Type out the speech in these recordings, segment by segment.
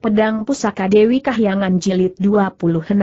Pedang Pusaka Dewi Kahyangan Jilid 26.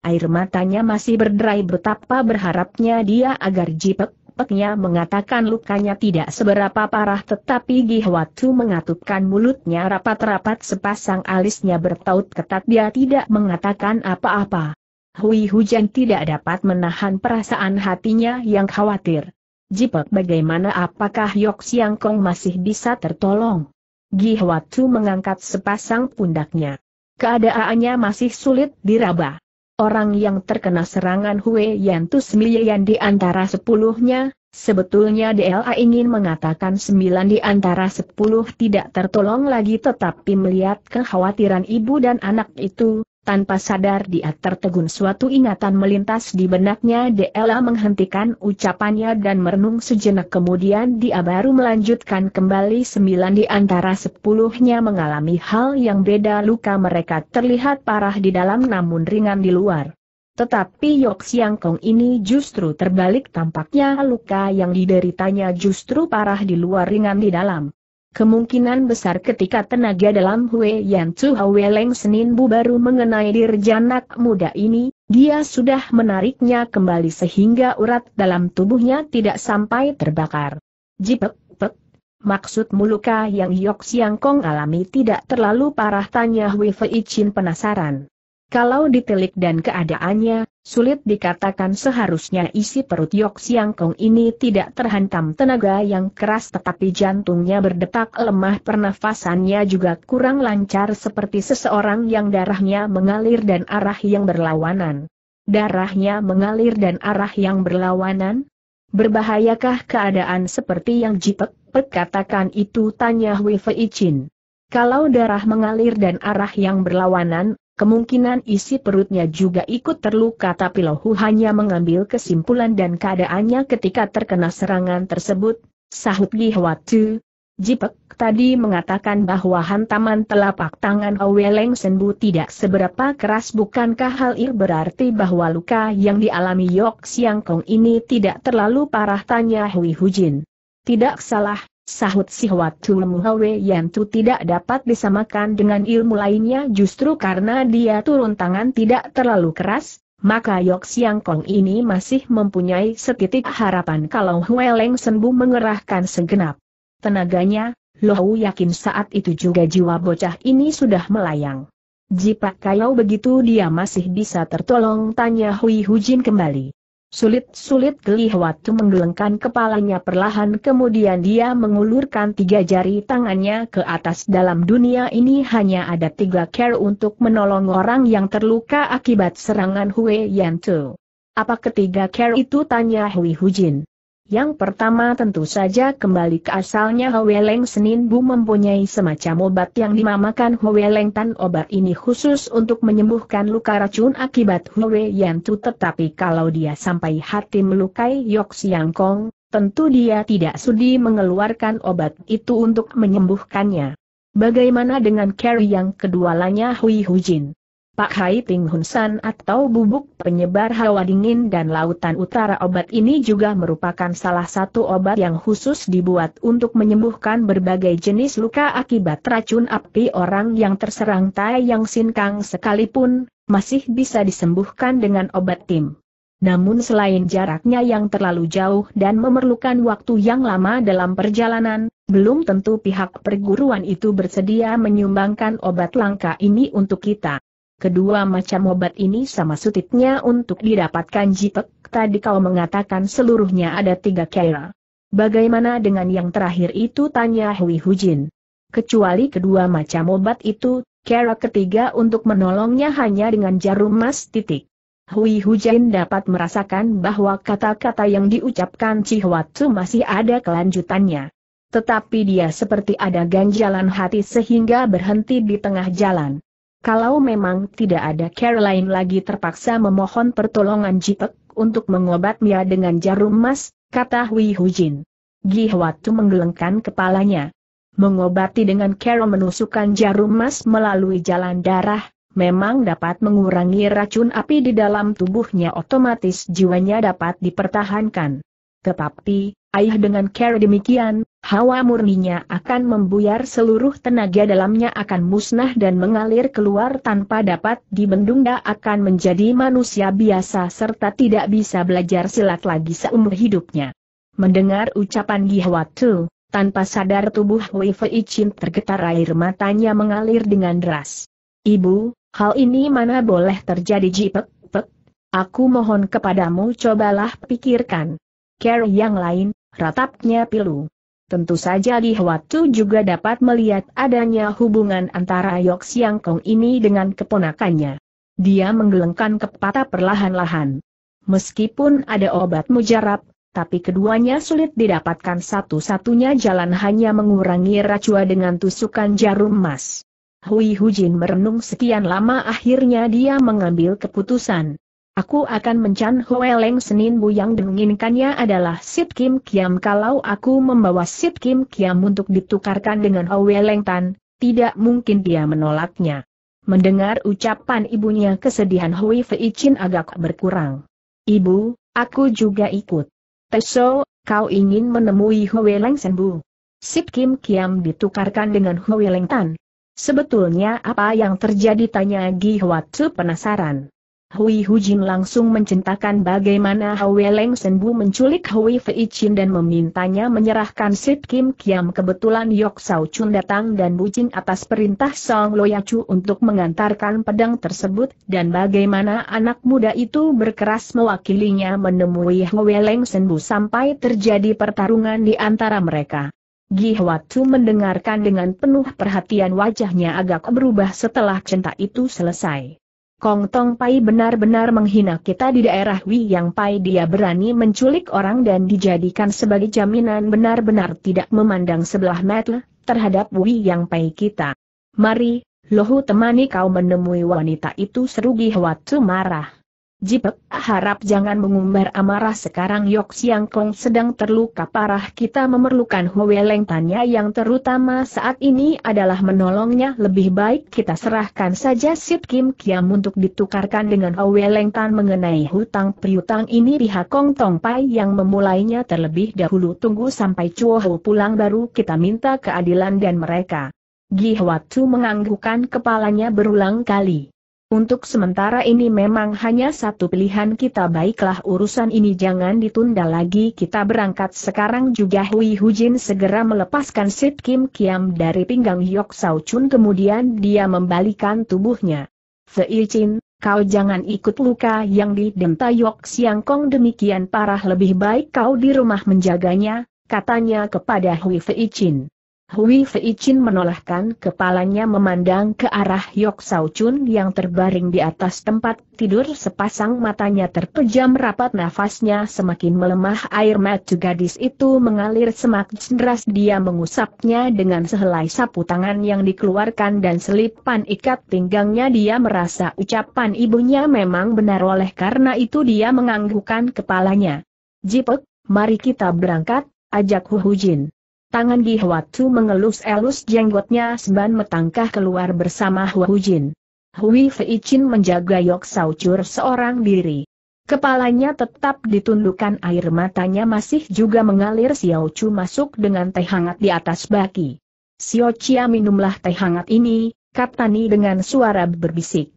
Air matanya masih berderai betapa berharapnya dia agar Jipek Peknya mengatakan lukanya tidak seberapa parah tetapi Gihwatu mengatupkan mulutnya rapat-rapat sepasang alisnya bertaut ketat dia tidak mengatakan apa-apa. Hui Hujan tidak dapat menahan perasaan hatinya yang khawatir. Jipek bagaimana apakah Yok Siang Kong masih bisa tertolong? Gihwatu mengangkat sepasang pundaknya. Keadaannya masih sulit diraba. Orang yang terkena serangan Hue Yantus Miyan di antara sepuluhnya, sebetulnya DLA ingin mengatakan sembilan di antara sepuluh tidak tertolong lagi tetapi melihat kekhawatiran ibu dan anak itu, tanpa sadar dia tertegun suatu ingatan melintas di benaknya Dela menghentikan ucapannya dan merenung sejenak kemudian dia baru melanjutkan kembali sembilan di antara sepuluhnya mengalami hal yang beda luka mereka terlihat parah di dalam namun ringan di luar. Tetapi Yok Siang Kong ini justru terbalik tampaknya luka yang dideritanya justru parah di luar ringan di dalam. Kemungkinan besar ketika tenaga dalam Hue Yan Chu Leng Senin Bu baru mengenai dirjanak muda ini, dia sudah menariknya kembali sehingga urat dalam tubuhnya tidak sampai terbakar. Jipek, pek, maksud muluka yang Yok Siang Kong alami tidak terlalu parah tanya Hui Fei Chin penasaran. Kalau ditelik dan keadaannya, sulit dikatakan seharusnya isi perut Yok Siang Kong ini tidak terhantam tenaga yang keras tetapi jantungnya berdetak lemah pernafasannya juga kurang lancar seperti seseorang yang darahnya mengalir dan arah yang berlawanan. Darahnya mengalir dan arah yang berlawanan? Berbahayakah keadaan seperti yang Jipek Pek katakan itu tanya Hui Fei Chin? Kalau darah mengalir dan arah yang berlawanan, Kemungkinan isi perutnya juga ikut terluka tapi Lohu hanya mengambil kesimpulan dan keadaannya ketika terkena serangan tersebut, sahut Gihwatu. Jipek tadi mengatakan bahwa hantaman telapak tangan Aweleng Senbu tidak seberapa keras bukankah hal ini berarti bahwa luka yang dialami Yok Siang Kong ini tidak terlalu parah tanya Hui Hujin. Tidak salah, Sahut Sihwat Chulemu Hwe Yen Tu tidak dapat disamakan dengan ilmu lainnya justru karena dia turun tangan tidak terlalu keras, maka Yok Siang Kong ini masih mempunyai setitik harapan kalau Hwe Leng Senbu mengerahkan segenap tenaganya, Lohu yakin saat itu juga jiwa bocah ini sudah melayang. Jipak kayau begitu dia masih bisa tertolong tanya Hui Hujin kembali. Sulit-sulit Geli Hwatu menggelengkan kepalanya perlahan kemudian dia mengulurkan tiga jari tangannya ke atas dalam dunia ini hanya ada tiga care untuk menolong orang yang terluka akibat serangan Hui Yantu. Apa ketiga care itu tanya Hui Hujin. Yang pertama tentu saja kembali ke asalnya Hweleng Senin Bu mempunyai semacam obat yang dinamakan Hweleng Tan obat ini khusus untuk menyembuhkan luka racun akibat Hwe Yan Tu tetapi kalau dia sampai hati melukai Yok Siang Kong, tentu dia tidak sudi mengeluarkan obat itu untuk menyembuhkannya. Bagaimana dengan Carrie yang kedualanya Hui Hujin? Pak Hai Ting Hun San atau bubuk penyebar hawa dingin dan lautan utara obat ini juga merupakan salah satu obat yang khusus dibuat untuk menyembuhkan berbagai jenis luka akibat racun api orang yang terserang Tai Yang Sin Kang sekalipun, masih bisa disembuhkan dengan obat tim. Namun selain jaraknya yang terlalu jauh dan memerlukan waktu yang lama dalam perjalanan, belum tentu pihak perguruan itu bersedia menyumbangkan obat langka ini untuk kita. Kedua macam obat ini sama sulitnya untuk didapatkan jitek, tadi kau mengatakan seluruhnya ada tiga kera. Bagaimana dengan yang terakhir itu tanya Hui Hujin. Kecuali kedua macam obat itu, kera ketiga untuk menolongnya hanya dengan jarum emas titik. Hui Hujin dapat merasakan bahwa kata-kata yang diucapkan Cihwatsu masih ada kelanjutannya. Tetapi dia seperti ada ganjalan hati sehingga berhenti di tengah jalan. Kalau memang tidak ada Caroline lagi terpaksa memohon pertolongan Jipek untuk Mia dengan jarum emas, kata Hui Hujin. Gihwatu menggelengkan kepalanya. Mengobati dengan Carol menusukkan jarum emas melalui jalan darah, memang dapat mengurangi racun api di dalam tubuhnya otomatis jiwanya dapat dipertahankan. Tetapi, ayah dengan Carol demikian, Hawa murninya akan membuyar seluruh tenaga dalamnya akan musnah dan mengalir keluar tanpa dapat dibendung dia akan menjadi manusia biasa serta tidak bisa belajar silat lagi seumur hidupnya. Mendengar ucapan Gihwatu, tanpa sadar tubuh Wei Fei Chin tergetar air matanya mengalir dengan deras. Ibu, hal ini mana boleh terjadi jipek, pek, aku mohon kepadamu cobalah pikirkan. Care yang lain, ratapnya pilu. Tentu saja Li Huatu juga dapat melihat adanya hubungan antara Yok Siang Kong ini dengan keponakannya. Dia menggelengkan kepala perlahan-lahan. Meskipun ada obat mujarab, tapi keduanya sulit didapatkan satu-satunya jalan hanya mengurangi racua dengan tusukan jarum emas. Hui Hujin merenung sekian lama akhirnya dia mengambil keputusan. Aku akan mencan Hoeleng Senin Bu yang menginginkannya adalah Sip Kim Kiam kalau aku membawa Sip Kim Kiam untuk ditukarkan dengan Hoeleng Tan, tidak mungkin dia menolaknya. Mendengar ucapan ibunya kesedihan Hui Fei Chin agak berkurang. Ibu, aku juga ikut. Teso, kau ingin menemui Hoeleng Senbu. Sip Kim Kiam ditukarkan dengan Hoeleng Tan. Sebetulnya apa yang terjadi tanya Gi Hwa penasaran. Hui Hujin langsung menceritakan bagaimana Hwe Leng Senbu menculik Hui Fei Chin dan memintanya menyerahkan Sid Kim Kiam kebetulan Yok Sao Chun datang dan bucin atas perintah Song Loyacu untuk mengantarkan pedang tersebut dan bagaimana anak muda itu berkeras mewakilinya menemui Hwe Leng Senbu sampai terjadi pertarungan di antara mereka. Gi Chu mendengarkan dengan penuh perhatian wajahnya agak berubah setelah cinta itu selesai. Kong Tong Pai benar-benar menghina kita di daerah Wi Yang Pai dia berani menculik orang dan dijadikan sebagai jaminan benar-benar tidak memandang sebelah mata terhadap Wi Yang Pai kita. Mari, Lohu temani kau menemui wanita itu serugi Hwatu marah. Jipek, harap jangan mengumbar amarah sekarang Yok Siang Kong sedang terluka parah kita memerlukan Leng Tanya yang terutama saat ini adalah menolongnya lebih baik kita serahkan saja Sip Kim Kiam untuk ditukarkan dengan Leng Tan mengenai hutang priutang ini pihak Kong Tong Pai yang memulainya terlebih dahulu tunggu sampai Chuo Ho pulang baru kita minta keadilan dan mereka. Gi menganggukkan kepalanya berulang kali. Untuk sementara ini memang hanya satu pilihan kita baiklah urusan ini jangan ditunda lagi kita berangkat sekarang juga Hui Hujin segera melepaskan Sit Kim Kiam dari pinggang Yok Sao Chun kemudian dia membalikan tubuhnya. Fei Chin, kau jangan ikut luka yang didenta Yok Siang Kong demikian parah lebih baik kau di rumah menjaganya, katanya kepada Hui Fei Chin. Hui Fei Chin menolakkan kepalanya memandang ke arah Yok Sao Chun yang terbaring di atas tempat tidur sepasang matanya terpejam rapat nafasnya semakin melemah air mata gadis itu mengalir semakin deras dia mengusapnya dengan sehelai sapu tangan yang dikeluarkan dan selipan ikat pinggangnya dia merasa ucapan ibunya memang benar oleh karena itu dia menganggukkan kepalanya. Jipek, mari kita berangkat, ajak Hu Hu Jin. Tangan Gihuatsu mengelus-elus jenggotnya seban metangkah keluar bersama Hua Jin. Hui Fei Chin menjaga Yok Chur seorang diri. Kepalanya tetap ditundukkan air matanya masih juga mengalir Xiao Chu masuk dengan teh hangat di atas baki. Xiao Chia minumlah teh hangat ini, kata Ni dengan suara berbisik.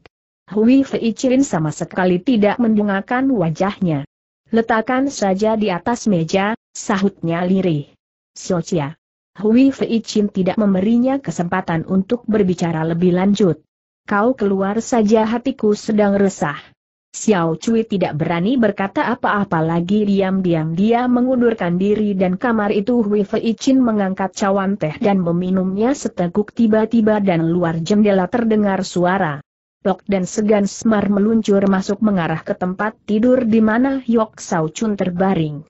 Hui Fei Chin sama sekali tidak mendungakan wajahnya. Letakkan saja di atas meja, sahutnya lirih. Socia. Hui Fei Chin tidak memberinya kesempatan untuk berbicara lebih lanjut. Kau keluar saja hatiku sedang resah. Xiao Cui tidak berani berkata apa-apa lagi diam-diam dia mengundurkan diri dan kamar itu Hui Fei Chin mengangkat cawan teh dan meminumnya seteguk tiba-tiba dan luar jendela terdengar suara. Lok dan Segan Smar meluncur masuk mengarah ke tempat tidur di mana Yok Sao Chun terbaring.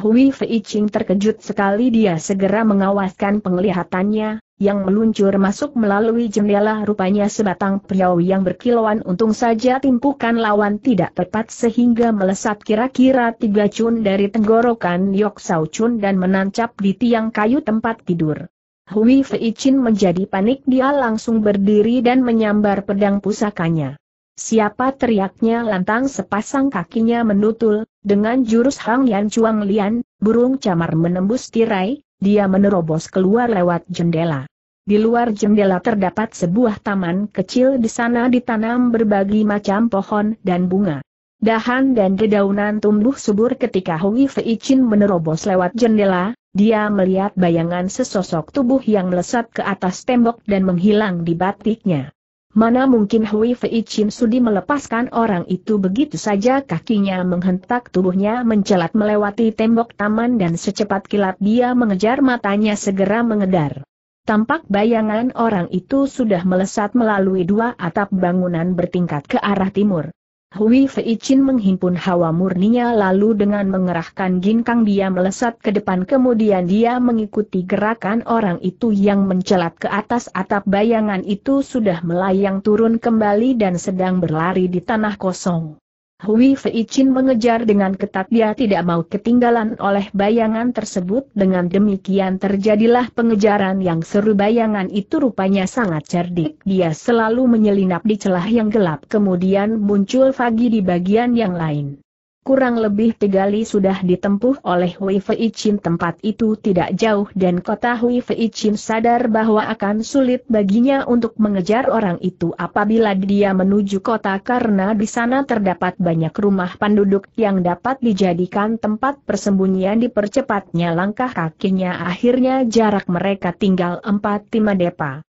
Hui Fei Ching terkejut sekali dia segera mengawaskan penglihatannya, yang meluncur masuk melalui jendela rupanya sebatang priau yang berkilauan untung saja timpukan lawan tidak tepat sehingga melesat kira-kira tiga cun dari tenggorokan Yok Sao Chun dan menancap di tiang kayu tempat tidur. Hui Fei Chin menjadi panik dia langsung berdiri dan menyambar pedang pusakanya. Siapa teriaknya lantang sepasang kakinya menutul, dengan jurus Hang Yan Chuang Lian, burung camar menembus tirai, dia menerobos keluar lewat jendela. Di luar jendela terdapat sebuah taman kecil di sana ditanam berbagai macam pohon dan bunga. Dahan dan dedaunan tumbuh subur ketika Hui Fei Chin menerobos lewat jendela, dia melihat bayangan sesosok tubuh yang melesat ke atas tembok dan menghilang di batiknya. Mana mungkin Hui Fei Chin Sudi melepaskan orang itu begitu saja kakinya menghentak tubuhnya mencelat melewati tembok taman dan secepat kilat dia mengejar matanya segera mengedar. Tampak bayangan orang itu sudah melesat melalui dua atap bangunan bertingkat ke arah timur. Hui Fei Chin menghimpun hawa murninya lalu dengan mengerahkan ginkang dia melesat ke depan kemudian dia mengikuti gerakan orang itu yang mencelat ke atas atap bayangan itu sudah melayang turun kembali dan sedang berlari di tanah kosong. Hui Fei Chin mengejar dengan ketat dia tidak mau ketinggalan oleh bayangan tersebut dengan demikian terjadilah pengejaran yang seru bayangan itu rupanya sangat cerdik dia selalu menyelinap di celah yang gelap kemudian muncul pagi di bagian yang lain Kurang lebih tiga li sudah ditempuh oleh Wei Fei Chin tempat itu tidak jauh dan kota Wei Fei Chin sadar bahwa akan sulit baginya untuk mengejar orang itu apabila dia menuju kota karena di sana terdapat banyak rumah penduduk yang dapat dijadikan tempat persembunyian dipercepatnya langkah kakinya akhirnya jarak mereka tinggal empat depa.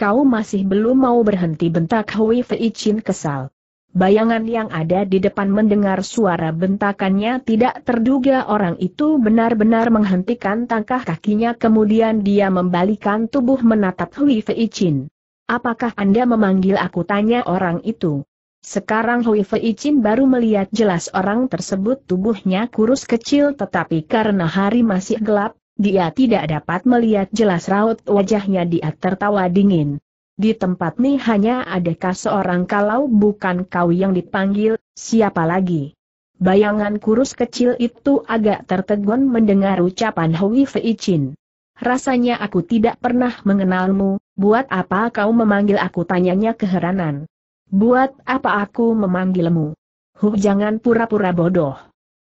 Kau masih belum mau berhenti bentak Wei Fei Chin kesal. Bayangan yang ada di depan mendengar suara bentakannya tidak terduga orang itu benar-benar menghentikan tangkah kakinya kemudian dia membalikan tubuh menatap Hui Fei Chin. Apakah Anda memanggil aku tanya orang itu? Sekarang Hui Fei Chin baru melihat jelas orang tersebut tubuhnya kurus kecil tetapi karena hari masih gelap, dia tidak dapat melihat jelas raut wajahnya dia tertawa dingin. Di tempat ini hanya adakah seorang kalau bukan kau yang dipanggil, siapa lagi? Bayangan kurus kecil itu agak tertegun mendengar ucapan Hui Fei Chin. Rasanya aku tidak pernah mengenalmu, buat apa kau memanggil aku tanyanya keheranan. Buat apa aku memanggilmu? Hu jangan pura-pura bodoh.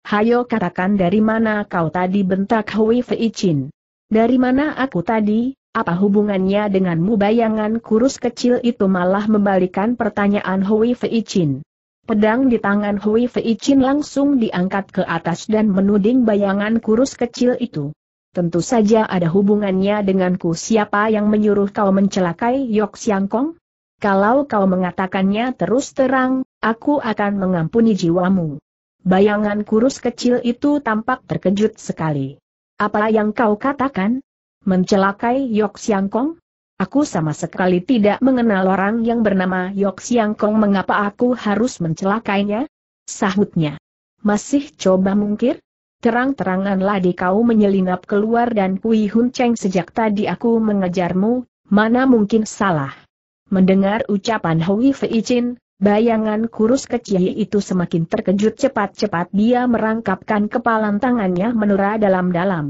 Hayo katakan dari mana kau tadi bentak Hui Fei Chin. Dari mana aku tadi, apa hubungannya denganmu bayangan kurus kecil itu malah membalikan pertanyaan Hui Fei Chin. Pedang di tangan Hui Fei Chin langsung diangkat ke atas dan menuding bayangan kurus kecil itu. Tentu saja ada hubungannya denganku siapa yang menyuruh kau mencelakai Yok Siang Kong? Kalau kau mengatakannya terus terang, aku akan mengampuni jiwamu. Bayangan kurus kecil itu tampak terkejut sekali. Apa yang kau katakan? Mencelakai Yok Siang Kong? Aku sama sekali tidak mengenal orang yang bernama Yok Siang Kong mengapa aku harus mencelakainya? Sahutnya. Masih coba mungkir? terang teranganlah di kau menyelinap keluar dan Kui Hun Cheng sejak tadi aku mengejarmu, mana mungkin salah. Mendengar ucapan Hui Fei Chin, bayangan kurus kecil itu semakin terkejut cepat-cepat dia merangkapkan kepalan tangannya menura dalam-dalam.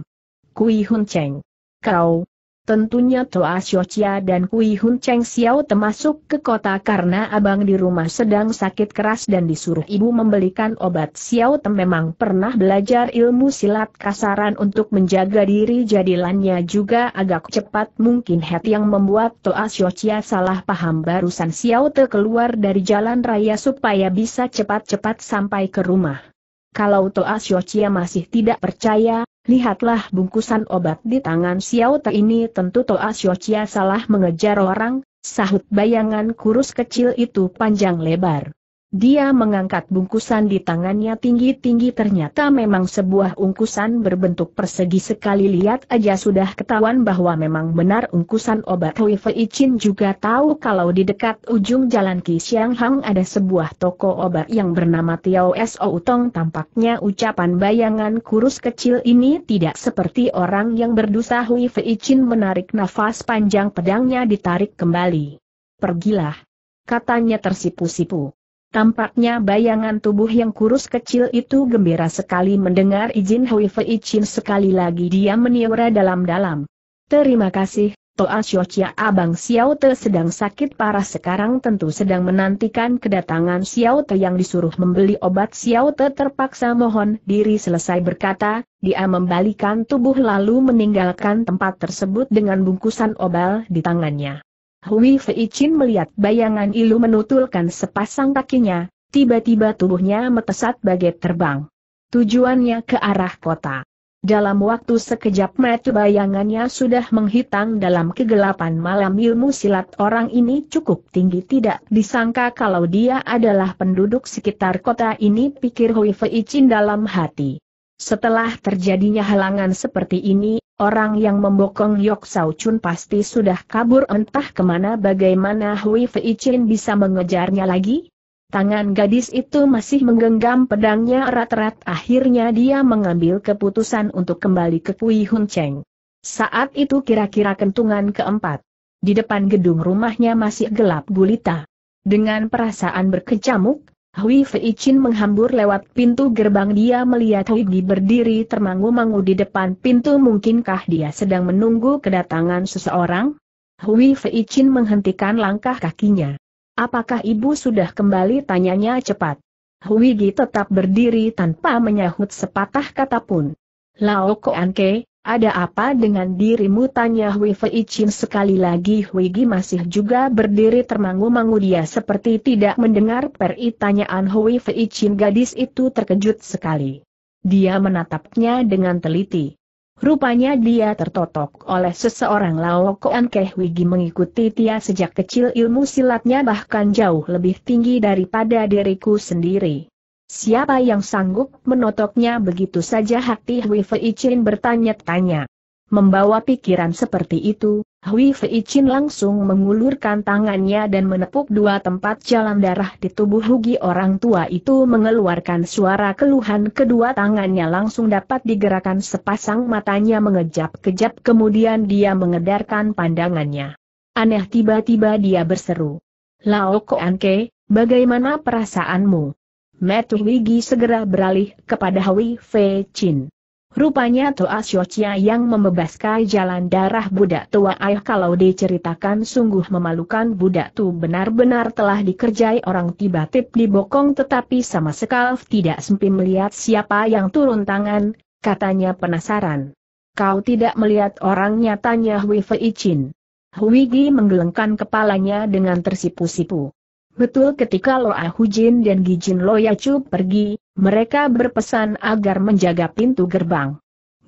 Kui Hun Cheng kau. Tentunya Toa Xiochia dan Kui Hun Cheng Xiao termasuk ke kota karena abang di rumah sedang sakit keras dan disuruh ibu membelikan obat Xiao Tem memang pernah belajar ilmu silat kasaran untuk menjaga diri jadilannya juga agak cepat mungkin head yang membuat Toa Xiochia salah paham barusan Xiao Te keluar dari jalan raya supaya bisa cepat-cepat sampai ke rumah. Kalau Toa Xiochia masih tidak percaya, Lihatlah bungkusan obat di tangan Xiao Te ini tentu Toa Xiochia salah mengejar orang, sahut bayangan kurus kecil itu panjang lebar. Dia mengangkat bungkusan di tangannya tinggi-tinggi ternyata memang sebuah ungkusan berbentuk persegi sekali lihat aja sudah ketahuan bahwa memang benar ungkusan obat Hui Fei Chin juga tahu kalau di dekat ujung jalan Qi Xiang Hang ada sebuah toko obat yang bernama Tiao So Utong tampaknya ucapan bayangan kurus kecil ini tidak seperti orang yang berdosa Hui Fei Chin menarik nafas panjang pedangnya ditarik kembali. Pergilah. Katanya tersipu-sipu. Tampaknya bayangan tubuh yang kurus kecil itu gembira sekali mendengar izin Hui Fei Chin sekali lagi dia meniura dalam-dalam. Terima kasih, Toa Xiochia Abang Xiao Te sedang sakit parah sekarang tentu sedang menantikan kedatangan Xiao Te yang disuruh membeli obat Xiao Te terpaksa mohon diri selesai berkata, dia membalikan tubuh lalu meninggalkan tempat tersebut dengan bungkusan obal di tangannya. Hui Fei Chin melihat bayangan Ilu menutulkan sepasang kakinya, tiba-tiba tubuhnya metesat bagai terbang. Tujuannya ke arah kota. Dalam waktu sekejap mata bayangannya sudah menghitam dalam kegelapan malam ilmu silat orang ini cukup tinggi tidak disangka kalau dia adalah penduduk sekitar kota ini pikir Hui Fei Chin dalam hati. Setelah terjadinya halangan seperti ini, Orang yang membokong Yok Sao Chun pasti sudah kabur entah kemana bagaimana Hui Fei Chin bisa mengejarnya lagi? Tangan gadis itu masih menggenggam pedangnya erat-erat akhirnya dia mengambil keputusan untuk kembali ke Pui Hun Cheng. Saat itu kira-kira kentungan keempat. Di depan gedung rumahnya masih gelap gulita. Dengan perasaan berkecamuk, Hui Fei Chin menghambur lewat pintu gerbang dia melihat Hui Di berdiri termangu-mangu di depan pintu mungkinkah dia sedang menunggu kedatangan seseorang? Hui Fei Chin menghentikan langkah kakinya. Apakah ibu sudah kembali tanyanya cepat? Hui Di tetap berdiri tanpa menyahut sepatah kata pun. Lao Ke. Ada apa dengan dirimu? Tanya Hui Fei Chin sekali lagi Hui Gi masih juga berdiri termangu-mangu dia seperti tidak mendengar peritanyaan Hui Fei Chin gadis itu terkejut sekali. Dia menatapnya dengan teliti. Rupanya dia tertotok oleh seseorang Lao Koan Keh Hui Gi mengikuti Tia sejak kecil ilmu silatnya bahkan jauh lebih tinggi daripada diriku sendiri. Siapa yang sanggup menotoknya begitu saja hati Hui Fei Chin bertanya-tanya. Membawa pikiran seperti itu, Hui Fei Chin langsung mengulurkan tangannya dan menepuk dua tempat jalan darah di tubuh Hugi orang tua itu mengeluarkan suara keluhan kedua tangannya langsung dapat digerakkan sepasang matanya mengejap-kejap kemudian dia mengedarkan pandangannya. Aneh tiba-tiba dia berseru. Lao Koanke, bagaimana perasaanmu? Metu Wigi segera beralih kepada Hui Fei Chin. Rupanya Toa Siocia yang membebaskan jalan darah budak tua ayah kalau diceritakan sungguh memalukan budak tu benar-benar telah dikerjai orang tiba tiba dibokong tetapi sama sekali tidak sempi melihat siapa yang turun tangan, katanya penasaran. Kau tidak melihat orangnya tanya Hui Fei Chin. Huigi menggelengkan kepalanya dengan tersipu-sipu. Betul ketika Loa Hujin dan Gijin Loyacu pergi, mereka berpesan agar menjaga pintu gerbang.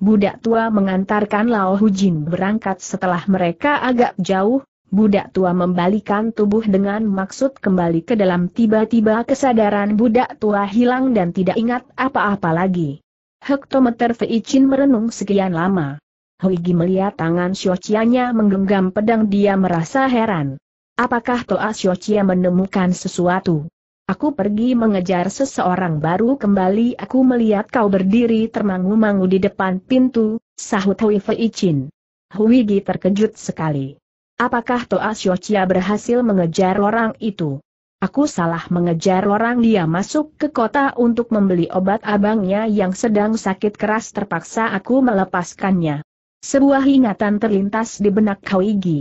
Budak tua mengantarkan Lao Hujin berangkat setelah mereka agak jauh, budak tua membalikan tubuh dengan maksud kembali ke dalam tiba-tiba kesadaran budak tua hilang dan tidak ingat apa-apa lagi. Hektometer Feicin merenung sekian lama. Huigi melihat tangan Xiaoqianya menggenggam pedang dia merasa heran. Apakah Toa Xiochie menemukan sesuatu? Aku pergi mengejar seseorang baru kembali aku melihat kau berdiri termangu-mangu di depan pintu, sahut Hui Fei Chin. Hui Gi terkejut sekali. Apakah Toa Xiochia berhasil mengejar orang itu? Aku salah mengejar orang dia masuk ke kota untuk membeli obat abangnya yang sedang sakit keras terpaksa aku melepaskannya. Sebuah ingatan terlintas di benak Hui Gi.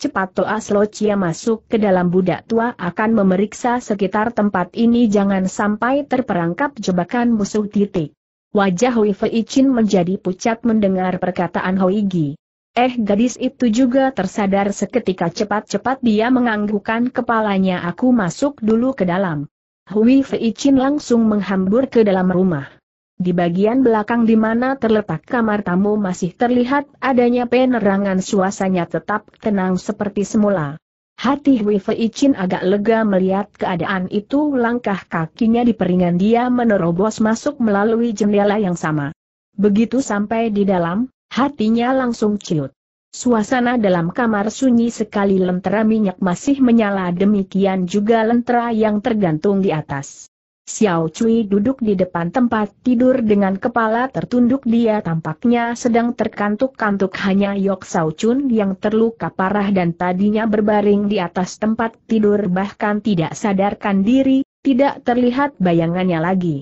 Cepat Toa Locia masuk ke dalam budak tua akan memeriksa sekitar tempat ini jangan sampai terperangkap jebakan musuh titik. Wajah Hui Fei Chin menjadi pucat mendengar perkataan Hui Gi. Eh gadis itu juga tersadar seketika cepat-cepat dia menganggukkan kepalanya aku masuk dulu ke dalam. Hui Fei Chin langsung menghambur ke dalam rumah. Di bagian belakang di mana terletak kamar tamu masih terlihat adanya penerangan suasanya tetap tenang seperti semula. Hati Hui Chin agak lega melihat keadaan itu langkah kakinya di peringan dia menerobos masuk melalui jendela yang sama. Begitu sampai di dalam, hatinya langsung ciut. Suasana dalam kamar sunyi sekali lentera minyak masih menyala demikian juga lentera yang tergantung di atas. Xiao Cui duduk di depan tempat tidur dengan kepala tertunduk dia tampaknya sedang terkantuk-kantuk hanya Yok Sao Chun yang terluka parah dan tadinya berbaring di atas tempat tidur bahkan tidak sadarkan diri, tidak terlihat bayangannya lagi.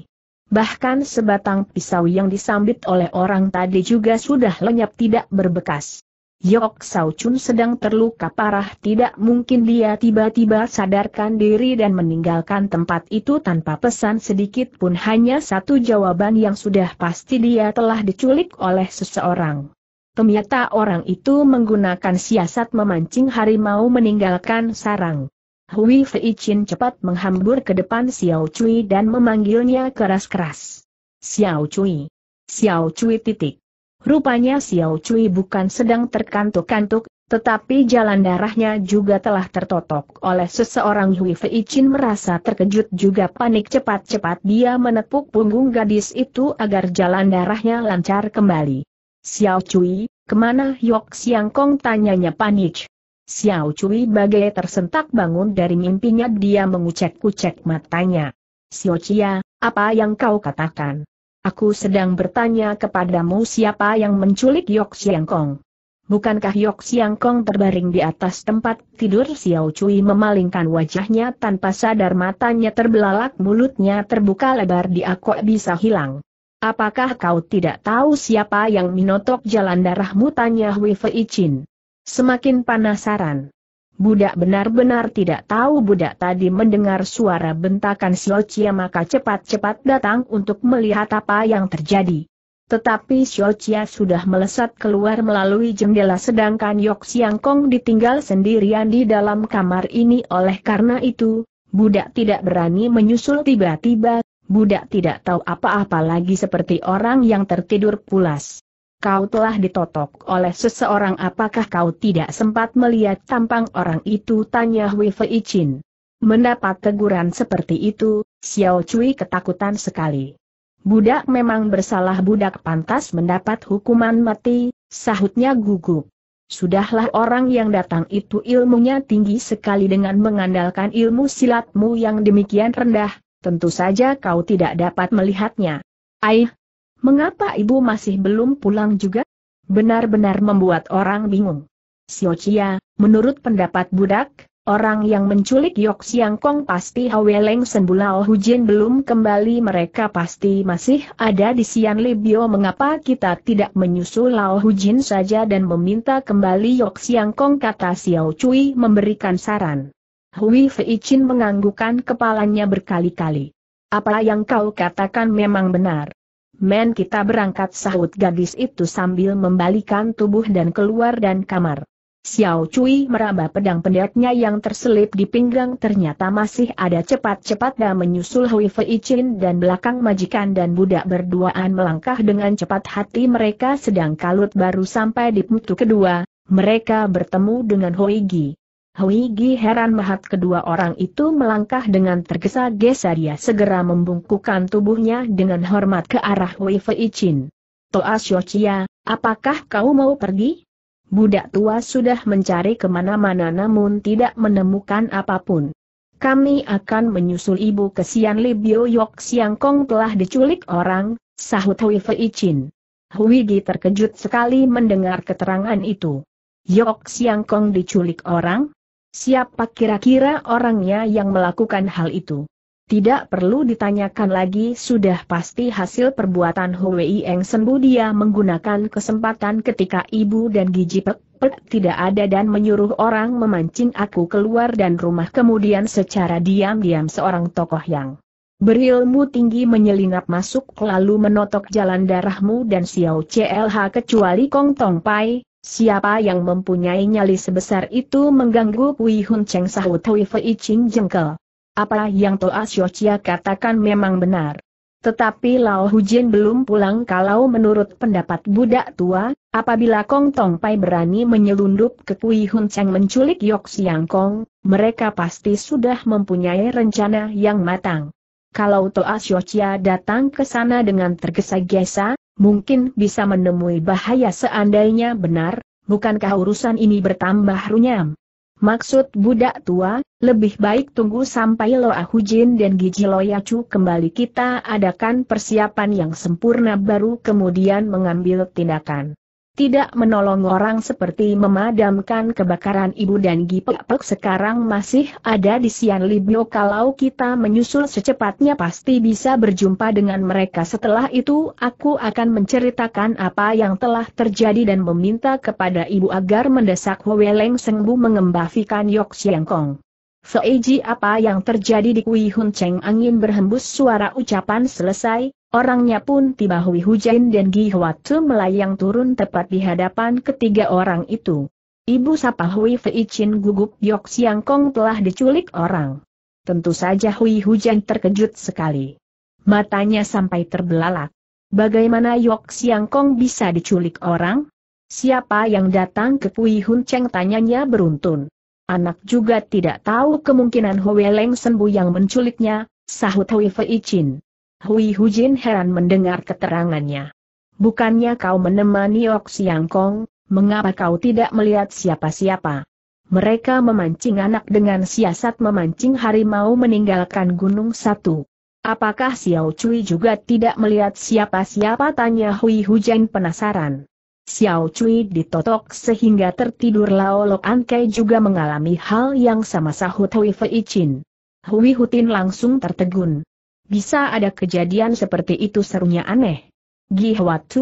Bahkan sebatang pisau yang disambit oleh orang tadi juga sudah lenyap tidak berbekas. Yok Sao Chun sedang terluka parah tidak mungkin dia tiba-tiba sadarkan diri dan meninggalkan tempat itu tanpa pesan sedikit pun hanya satu jawaban yang sudah pasti dia telah diculik oleh seseorang. Ternyata orang itu menggunakan siasat memancing harimau meninggalkan sarang. Hui Fei Chin cepat menghambur ke depan Xiao Cui dan memanggilnya keras-keras. Xiao Cui. Xiao Cui titik. Rupanya Xiao Cui bukan sedang terkantuk-kantuk, tetapi jalan darahnya juga telah tertotok oleh seseorang Hui Fei Chin merasa terkejut juga panik cepat-cepat dia menepuk punggung gadis itu agar jalan darahnya lancar kembali. Xiao Cui, kemana Yok Xiang Kong tanyanya panik. Xiao Cui bagai tersentak bangun dari mimpinya dia mengucek-kucek matanya. Xiao Chia, apa yang kau katakan? Aku sedang bertanya kepadamu siapa yang menculik Yok Siang Kong. Bukankah Yok Siang Kong terbaring di atas tempat tidur Xiao Cui memalingkan wajahnya tanpa sadar matanya terbelalak mulutnya terbuka lebar dia kok bisa hilang. Apakah kau tidak tahu siapa yang minotok jalan darahmu tanya Hui Fei Chin. Semakin penasaran. Budak benar-benar tidak tahu budak tadi mendengar suara bentakan Xiao Chia maka cepat-cepat datang untuk melihat apa yang terjadi. Tetapi Xiao Chia sudah melesat keluar melalui jendela sedangkan Yok Siang Kong ditinggal sendirian di dalam kamar ini oleh karena itu, budak tidak berani menyusul tiba-tiba, budak tidak tahu apa-apa lagi seperti orang yang tertidur pulas kau telah ditotok oleh seseorang apakah kau tidak sempat melihat tampang orang itu tanya Hui Fei Chin. Mendapat teguran seperti itu, Xiao Cui ketakutan sekali. Budak memang bersalah budak pantas mendapat hukuman mati, sahutnya gugup. Sudahlah orang yang datang itu ilmunya tinggi sekali dengan mengandalkan ilmu silatmu yang demikian rendah, tentu saja kau tidak dapat melihatnya. Aih, Mengapa ibu masih belum pulang juga? Benar-benar membuat orang bingung. Chia, menurut pendapat budak, orang yang menculik Yok Siang Kong pasti Haweleng Hu oh Hujin belum kembali mereka pasti masih ada di Sian Libio mengapa kita tidak menyusul Lao Hujin saja dan meminta kembali Yok Siang Kong kata Xiao Cui memberikan saran. Hui Fei Chin menganggukan kepalanya berkali-kali. Apa yang kau katakan memang benar. Men kita berangkat sahut gadis itu sambil membalikan tubuh dan keluar dan kamar. Xiao Cui meraba pedang pendeknya yang terselip di pinggang ternyata masih ada cepat-cepat dan menyusul Hui Fei Chin dan belakang majikan dan budak berduaan melangkah dengan cepat hati mereka sedang kalut baru sampai di pintu kedua, mereka bertemu dengan Hui Gi. Hui heran Mahat kedua orang itu melangkah dengan tergesa-gesa dia segera membungkukkan tubuhnya dengan hormat ke arah Hui Fei Chin. Toa Xiochia, apakah kau mau pergi? Budak tua sudah mencari kemana-mana namun tidak menemukan apapun. Kami akan menyusul ibu ke Sian Libio Yok Siang Kong telah diculik orang, sahut Hui Fei Chin. Hui terkejut sekali mendengar keterangan itu. Yok Siang Kong diculik orang? Siapa kira-kira orangnya yang melakukan hal itu? Tidak perlu ditanyakan lagi sudah pasti hasil perbuatan Huwei Eng Sembu dia menggunakan kesempatan ketika ibu dan Giji Pek, Pek tidak ada dan menyuruh orang memancing aku keluar dan rumah kemudian secara diam-diam seorang tokoh yang berilmu tinggi menyelinap masuk lalu menotok jalan darahmu dan Xiao CLH kecuali Kong Tong Pai, Siapa yang mempunyai nyali sebesar itu mengganggu Pui Hun Cheng sahut Hui Fei Ching jengkel. Apa yang Toa Xiochia katakan memang benar. Tetapi Lao Jin belum pulang kalau menurut pendapat budak tua, apabila Kong Tong Pai berani menyelundup ke Pui Hun Cheng menculik Yok Siang Kong, mereka pasti sudah mempunyai rencana yang matang. Kalau Toa Xiochia datang ke sana dengan tergesa-gesa, mungkin bisa menemui bahaya seandainya benar, bukankah urusan ini bertambah runyam? Maksud budak tua, lebih baik tunggu sampai Lo Ahujin dan Giji Yacu kembali kita adakan persiapan yang sempurna baru kemudian mengambil tindakan tidak menolong orang seperti memadamkan kebakaran ibu dan gipek sekarang masih ada di Sian Libyo kalau kita menyusul secepatnya pasti bisa berjumpa dengan mereka setelah itu aku akan menceritakan apa yang telah terjadi dan meminta kepada ibu agar mendesak Hueleng Sengbu mengembafikan Yok Siang Kong. Seiji apa yang terjadi di Kui Hun Cheng angin berhembus suara ucapan selesai, Orangnya pun tiba Hui Hujain dan Gi Huatu melayang turun tepat di hadapan ketiga orang itu. Ibu sapa Hui Fei Chin gugup Yok Siang Kong telah diculik orang. Tentu saja Hui Hujan terkejut sekali. Matanya sampai terbelalak. Bagaimana Yok Siang Kong bisa diculik orang? Siapa yang datang ke pui Hun Cheng tanyanya beruntun. Anak juga tidak tahu kemungkinan Hui Leng Sembu yang menculiknya, sahut Hui Fei Chin. Hui Hujin heran mendengar keterangannya. Bukannya kau menemani Ok Siang Kong, mengapa kau tidak melihat siapa-siapa? Mereka memancing anak dengan siasat memancing harimau meninggalkan gunung satu. Apakah Xiao Cui juga tidak melihat siapa-siapa tanya Hui Hujan penasaran. Xiao Cui ditotok sehingga tertidur Lao Lok juga mengalami hal yang sama sahut Hui Fei Chin. Hui Hutin langsung tertegun, bisa ada kejadian seperti itu serunya aneh. Gi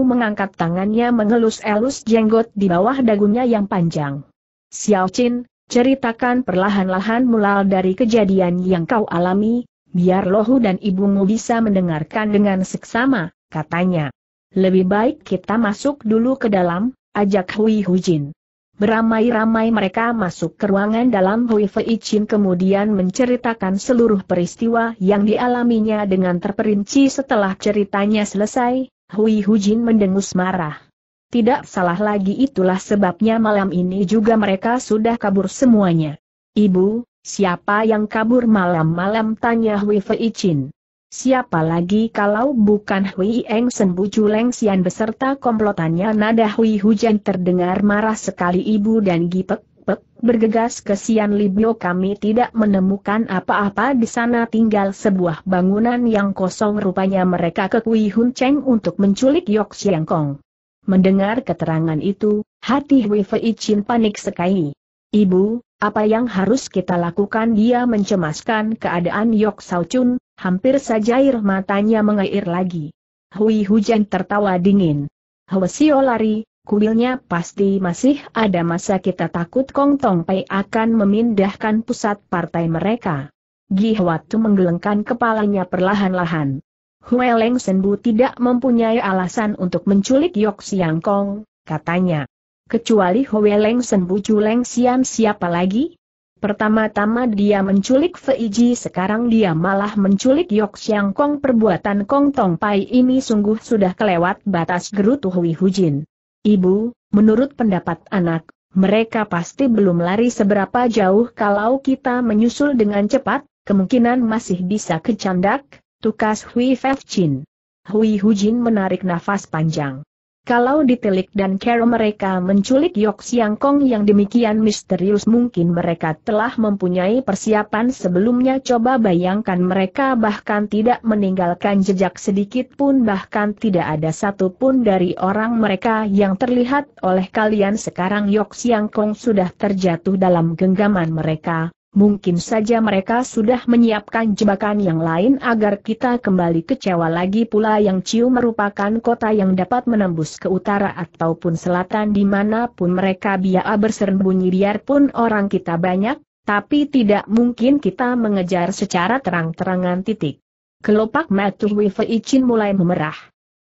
mengangkat tangannya mengelus-elus jenggot di bawah dagunya yang panjang. Xiao Qin, ceritakan perlahan-lahan mulal dari kejadian yang kau alami, biar Lohu dan ibumu bisa mendengarkan dengan seksama, katanya. Lebih baik kita masuk dulu ke dalam, ajak Hui Hujin. Beramai-ramai mereka masuk ke ruangan dalam Hui Fei Chin kemudian menceritakan seluruh peristiwa yang dialaminya dengan terperinci setelah ceritanya selesai, Hui Hujin mendengus marah. Tidak salah lagi itulah sebabnya malam ini juga mereka sudah kabur semuanya. Ibu, siapa yang kabur malam-malam tanya Hui Fei Chin. Siapa lagi kalau bukan Hui Eng Senbu juleng Sian beserta komplotannya nada Hui Hujan terdengar marah sekali ibu dan Gipek Pek bergegas ke Sian Libyo kami tidak menemukan apa-apa di sana tinggal sebuah bangunan yang kosong rupanya mereka ke Hui Hun Cheng untuk menculik Yok Siang Kong. Mendengar keterangan itu, hati Hui Fei Chin panik sekali. Ibu, apa yang harus kita lakukan dia mencemaskan keadaan Yok Sao Chun, Hampir saja air matanya mengair lagi. Hui hujan tertawa dingin. Hwasio lari, kuilnya pasti masih ada masa kita takut Kong Tong Pei akan memindahkan pusat partai mereka. Gi Huatu menggelengkan kepalanya perlahan-lahan. Hue Leng Senbu tidak mempunyai alasan untuk menculik Yok Siang Kong, katanya. Kecuali Hue Leng Senbu Chu Sian siapa lagi? Pertama-tama dia menculik Feiji sekarang dia malah menculik Yok Siang Kong perbuatan Kong Tong Pai ini sungguh sudah kelewat batas gerutu Hui Hujin. Ibu, menurut pendapat anak, mereka pasti belum lari seberapa jauh kalau kita menyusul dengan cepat, kemungkinan masih bisa kecandak, tukas Hui Jin Hui Hujin menarik nafas panjang. Kalau ditelik dan kero mereka menculik Yok Siang Kong yang demikian misterius mungkin mereka telah mempunyai persiapan sebelumnya coba bayangkan mereka bahkan tidak meninggalkan jejak sedikit pun bahkan tidak ada satu pun dari orang mereka yang terlihat oleh kalian sekarang Yok Siang Kong sudah terjatuh dalam genggaman mereka, Mungkin saja mereka sudah menyiapkan jebakan yang lain agar kita kembali kecewa lagi pula yang Ciu merupakan kota yang dapat menembus ke utara ataupun selatan dimanapun mereka biaya bersembunyi biarpun orang kita banyak, tapi tidak mungkin kita mengejar secara terang-terangan titik. Kelopak Matu Ichin mulai memerah.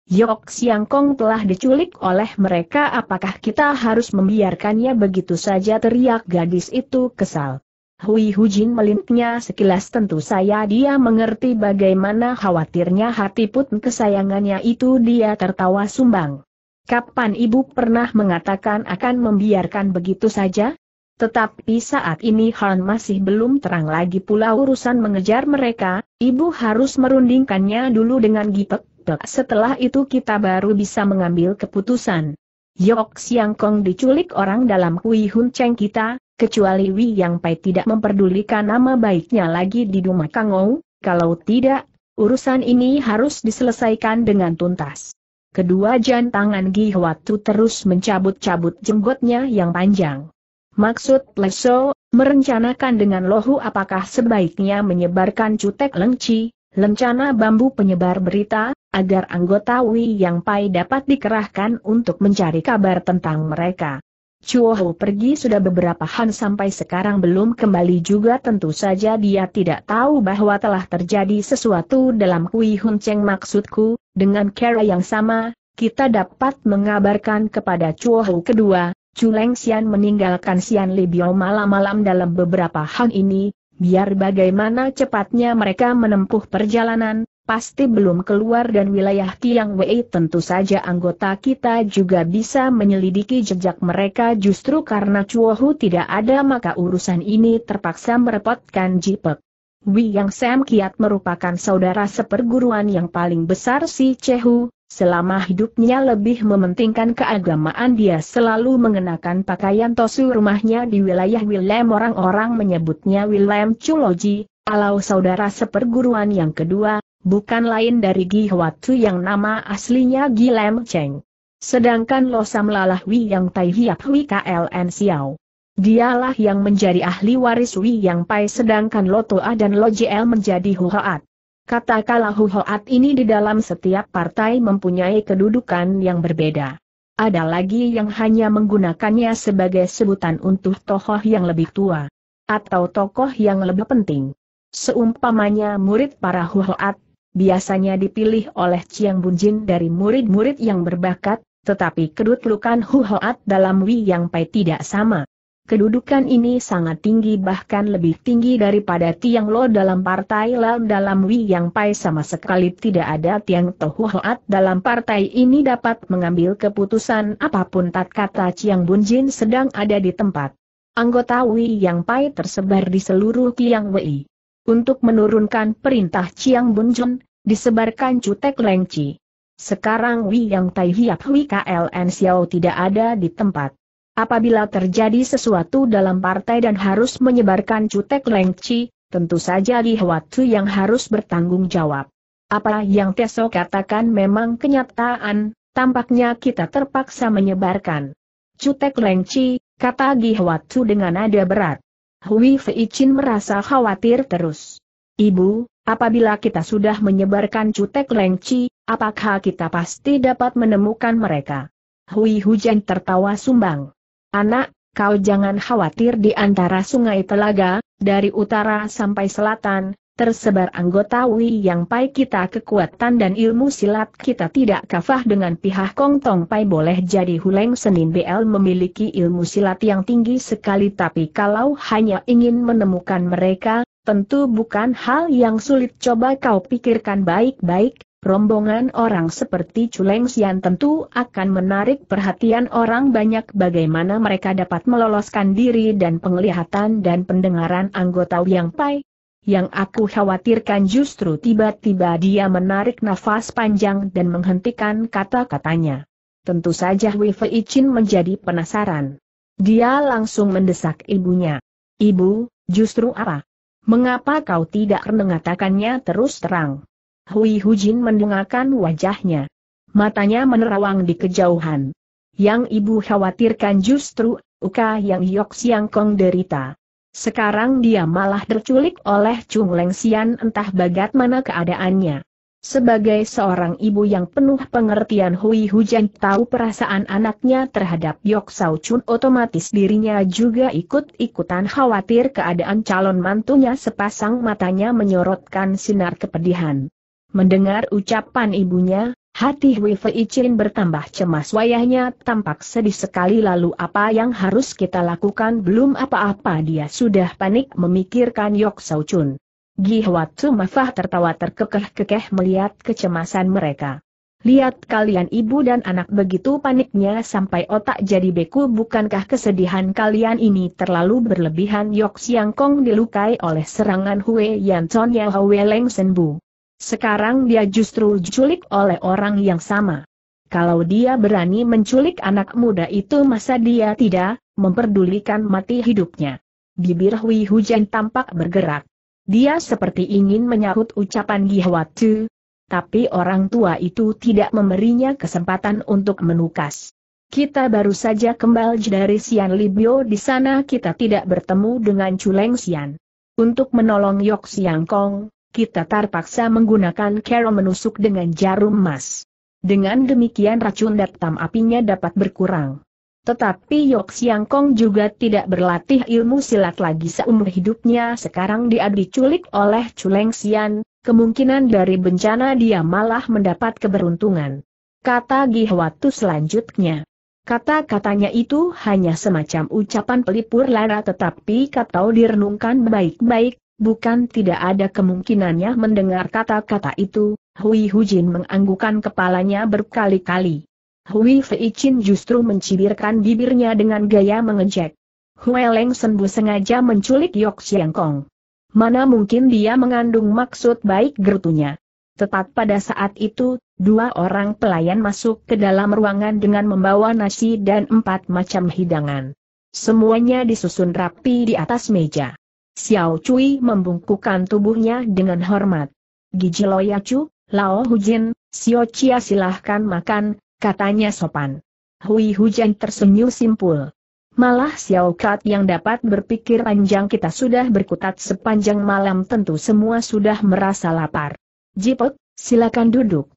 Yok Siang Kong telah diculik oleh mereka apakah kita harus membiarkannya begitu saja teriak gadis itu kesal. Hui Hujin melintnya sekilas tentu saya dia mengerti bagaimana khawatirnya hati put kesayangannya itu dia tertawa sumbang. Kapan ibu pernah mengatakan akan membiarkan begitu saja? Tetapi saat ini Han masih belum terang lagi pula urusan mengejar mereka, ibu harus merundingkannya dulu dengan gipek, setelah itu kita baru bisa mengambil keputusan. Yok Siang Kong diculik orang dalam Hui Hun Cheng kita, kecuali Wi Yang Pai tidak memperdulikan nama baiknya lagi di Duma Kangou, kalau tidak, urusan ini harus diselesaikan dengan tuntas. Kedua jantangan Gi Huatu terus mencabut-cabut jenggotnya yang panjang. Maksud Leso merencanakan dengan lohu apakah sebaiknya menyebarkan cutek lengci, lencana bambu penyebar berita, agar anggota Wi Yang Pai dapat dikerahkan untuk mencari kabar tentang mereka. Chuo Ho pergi sudah beberapa han sampai sekarang belum kembali juga tentu saja dia tidak tahu bahwa telah terjadi sesuatu dalam Kui Hun Cheng maksudku, dengan cara yang sama, kita dapat mengabarkan kepada Chuo Ho kedua, Chu Leng Xian meninggalkan Xian Biao malam-malam dalam beberapa han ini, biar bagaimana cepatnya mereka menempuh perjalanan, pasti belum keluar dan wilayah Kiang Wei tentu saja anggota kita juga bisa menyelidiki jejak mereka justru karena Chuo Hu tidak ada maka urusan ini terpaksa merepotkan Jipek. Wei Yang Sam Kiat merupakan saudara seperguruan yang paling besar si Chehu, selama hidupnya lebih mementingkan keagamaan dia selalu mengenakan pakaian tosu rumahnya di wilayah Wilhelm orang-orang menyebutnya Wilhelm Chuloji, Kalau saudara seperguruan yang kedua, bukan lain dari Gi Huatu yang nama aslinya Gi Lam Cheng. Sedangkan Losam Wi yang Tai Hiap Hui KLN Xiao. Dialah yang menjadi ahli waris Wi Yang Pai sedangkan Lotoa dan Lo menjadi Huhoat. Katakanlah Huhoat ini di dalam setiap partai mempunyai kedudukan yang berbeda. Ada lagi yang hanya menggunakannya sebagai sebutan untuk tokoh yang lebih tua. Atau tokoh yang lebih penting. Seumpamanya murid para Huhoat biasanya dipilih oleh Chiang Bunjin dari murid-murid yang berbakat, tetapi kedudukan Hu Hoat dalam Wi Yang Pai tidak sama. Kedudukan ini sangat tinggi bahkan lebih tinggi daripada Tiang Lo dalam partai Lam dalam Wi Yang Pai sama sekali tidak ada Tiang Hoat dalam partai ini dapat mengambil keputusan apapun tak kata Chiang Bunjin sedang ada di tempat. Anggota Wi Yang Pai tersebar di seluruh Tiang Wei untuk menurunkan perintah Chiang Bunjun, disebarkan cutek lengci. Sekarang Wiyang Tai Hiap Hui KLN Xiao tidak ada di tempat. Apabila terjadi sesuatu dalam partai dan harus menyebarkan cutek lengci, tentu saja Li Hwatu yang harus bertanggung jawab. Apa yang Teso katakan memang kenyataan, tampaknya kita terpaksa menyebarkan. Cutek lengci, kata Gihwatu dengan nada berat. Hui Fei Chin merasa khawatir terus. Ibu, apabila kita sudah menyebarkan cutek lengci, apakah kita pasti dapat menemukan mereka? Hui Hujan tertawa sumbang. Anak, kau jangan khawatir di antara sungai telaga, dari utara sampai selatan, tersebar anggota Wei Yang Pai kita kekuatan dan ilmu silat kita tidak kafah dengan pihak Kong Tong Pai boleh jadi Huleng Senin BL memiliki ilmu silat yang tinggi sekali tapi kalau hanya ingin menemukan mereka, tentu bukan hal yang sulit coba kau pikirkan baik-baik, rombongan orang seperti Culeng Sian tentu akan menarik perhatian orang banyak bagaimana mereka dapat meloloskan diri dan penglihatan dan pendengaran anggota Yang Pai yang aku khawatirkan justru tiba-tiba dia menarik nafas panjang dan menghentikan kata-katanya. Tentu saja Wei Fei Chin menjadi penasaran. Dia langsung mendesak ibunya. Ibu, justru apa? Mengapa kau tidak mengatakannya terus terang? Hui Hujin mendengarkan wajahnya. Matanya menerawang di kejauhan. Yang ibu khawatirkan justru, Uka yang Yok Siang Kong derita. Sekarang dia malah terculik oleh Chung Leng Xian entah bagaimana keadaannya. Sebagai seorang ibu yang penuh pengertian Hui Hujan tahu perasaan anaknya terhadap Yok Sao Chun otomatis dirinya juga ikut-ikutan khawatir keadaan calon mantunya sepasang matanya menyorotkan sinar kepedihan. Mendengar ucapan ibunya, Hati Hui Fei Chin bertambah cemas wayahnya tampak sedih sekali lalu apa yang harus kita lakukan belum apa-apa dia sudah panik memikirkan Yok Sau Chun. Gihwat Sumafah tertawa terkekeh-kekeh melihat kecemasan mereka. Lihat kalian ibu dan anak begitu paniknya sampai otak jadi beku bukankah kesedihan kalian ini terlalu berlebihan Yok Siang Kong dilukai oleh serangan Hui Yan Son Yahweh Leng Bu. Sekarang dia justru diculik oleh orang yang sama. Kalau dia berani menculik anak muda itu masa dia tidak memperdulikan mati hidupnya. Bibir Hui Hujan tampak bergerak. Dia seperti ingin menyahut ucapan Gihwatu, tapi orang tua itu tidak memberinya kesempatan untuk menukas. Kita baru saja kembali dari Sian Libyo di sana kita tidak bertemu dengan Chuleng Sian. Untuk menolong Yok Siang Kong, kita terpaksa menggunakan kero menusuk dengan jarum emas. Dengan demikian racun datam apinya dapat berkurang. Tetapi Yok Siang Kong juga tidak berlatih ilmu silat lagi seumur hidupnya sekarang dia diculik oleh Chuleng Sian, kemungkinan dari bencana dia malah mendapat keberuntungan. Kata Gihwatu selanjutnya. Kata-katanya itu hanya semacam ucapan pelipur lara tetapi kalau direnungkan baik-baik, Bukan tidak ada kemungkinannya mendengar kata-kata itu, Hui Hujin menganggukan kepalanya berkali-kali. Hui Feichin justru mencibirkan bibirnya dengan gaya mengejek. Hui Leng Senbu sengaja menculik Yok Siang Kong. Mana mungkin dia mengandung maksud baik gerutunya. Tepat pada saat itu, dua orang pelayan masuk ke dalam ruangan dengan membawa nasi dan empat macam hidangan. Semuanya disusun rapi di atas meja. Xiao Cui membungkukkan tubuhnya dengan hormat. Giji Loyacu, Lao Hujin, Xiao Chia silahkan makan, katanya sopan. Hui Hujan tersenyum simpul. Malah Xiao Kat yang dapat berpikir panjang kita sudah berkutat sepanjang malam tentu semua sudah merasa lapar. Jipot, silakan duduk.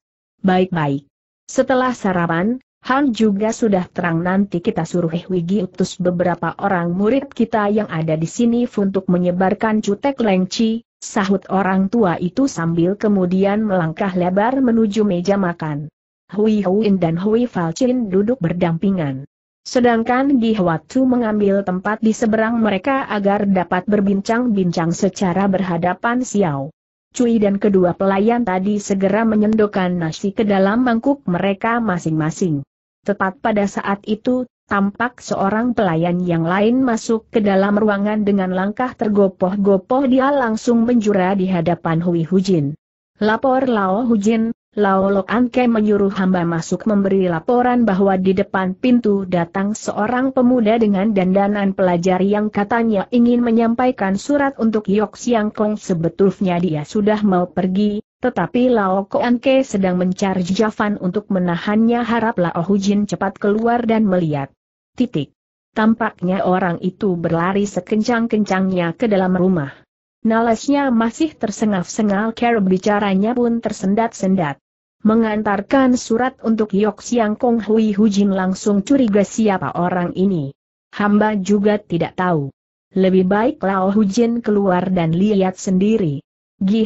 Baik-baik. Setelah sarapan, Han juga sudah terang nanti kita suruh Hwigi utus beberapa orang murid kita yang ada di sini untuk menyebarkan cutek lengci, sahut orang tua itu sambil kemudian melangkah lebar menuju meja makan. Hui Huin dan Hui Falcin duduk berdampingan. Sedangkan Gi Huatu mengambil tempat di seberang mereka agar dapat berbincang-bincang secara berhadapan Xiao. Cui dan kedua pelayan tadi segera menyendokkan nasi ke dalam mangkuk mereka masing-masing. Tepat pada saat itu, tampak seorang pelayan yang lain masuk ke dalam ruangan dengan langkah tergopoh-gopoh dia langsung menjura di hadapan Hui Hujin. Lapor Lao Hujin, Lao Lok Anke menyuruh hamba masuk memberi laporan bahwa di depan pintu datang seorang pemuda dengan dandanan pelajar yang katanya ingin menyampaikan surat untuk Yok Siang Kong sebetulnya dia sudah mau pergi, tetapi Lao Kuan Ke sedang mencari Javan untuk menahannya harap Lao Hujin cepat keluar dan melihat. Titik. Tampaknya orang itu berlari sekencang-kencangnya ke dalam rumah. Nalasnya masih tersengal-sengal care bicaranya pun tersendat-sendat. Mengantarkan surat untuk Yok Siang Kong Hui Hujin langsung curiga siapa orang ini. Hamba juga tidak tahu. Lebih baik Lao Hujin keluar dan lihat sendiri. Gi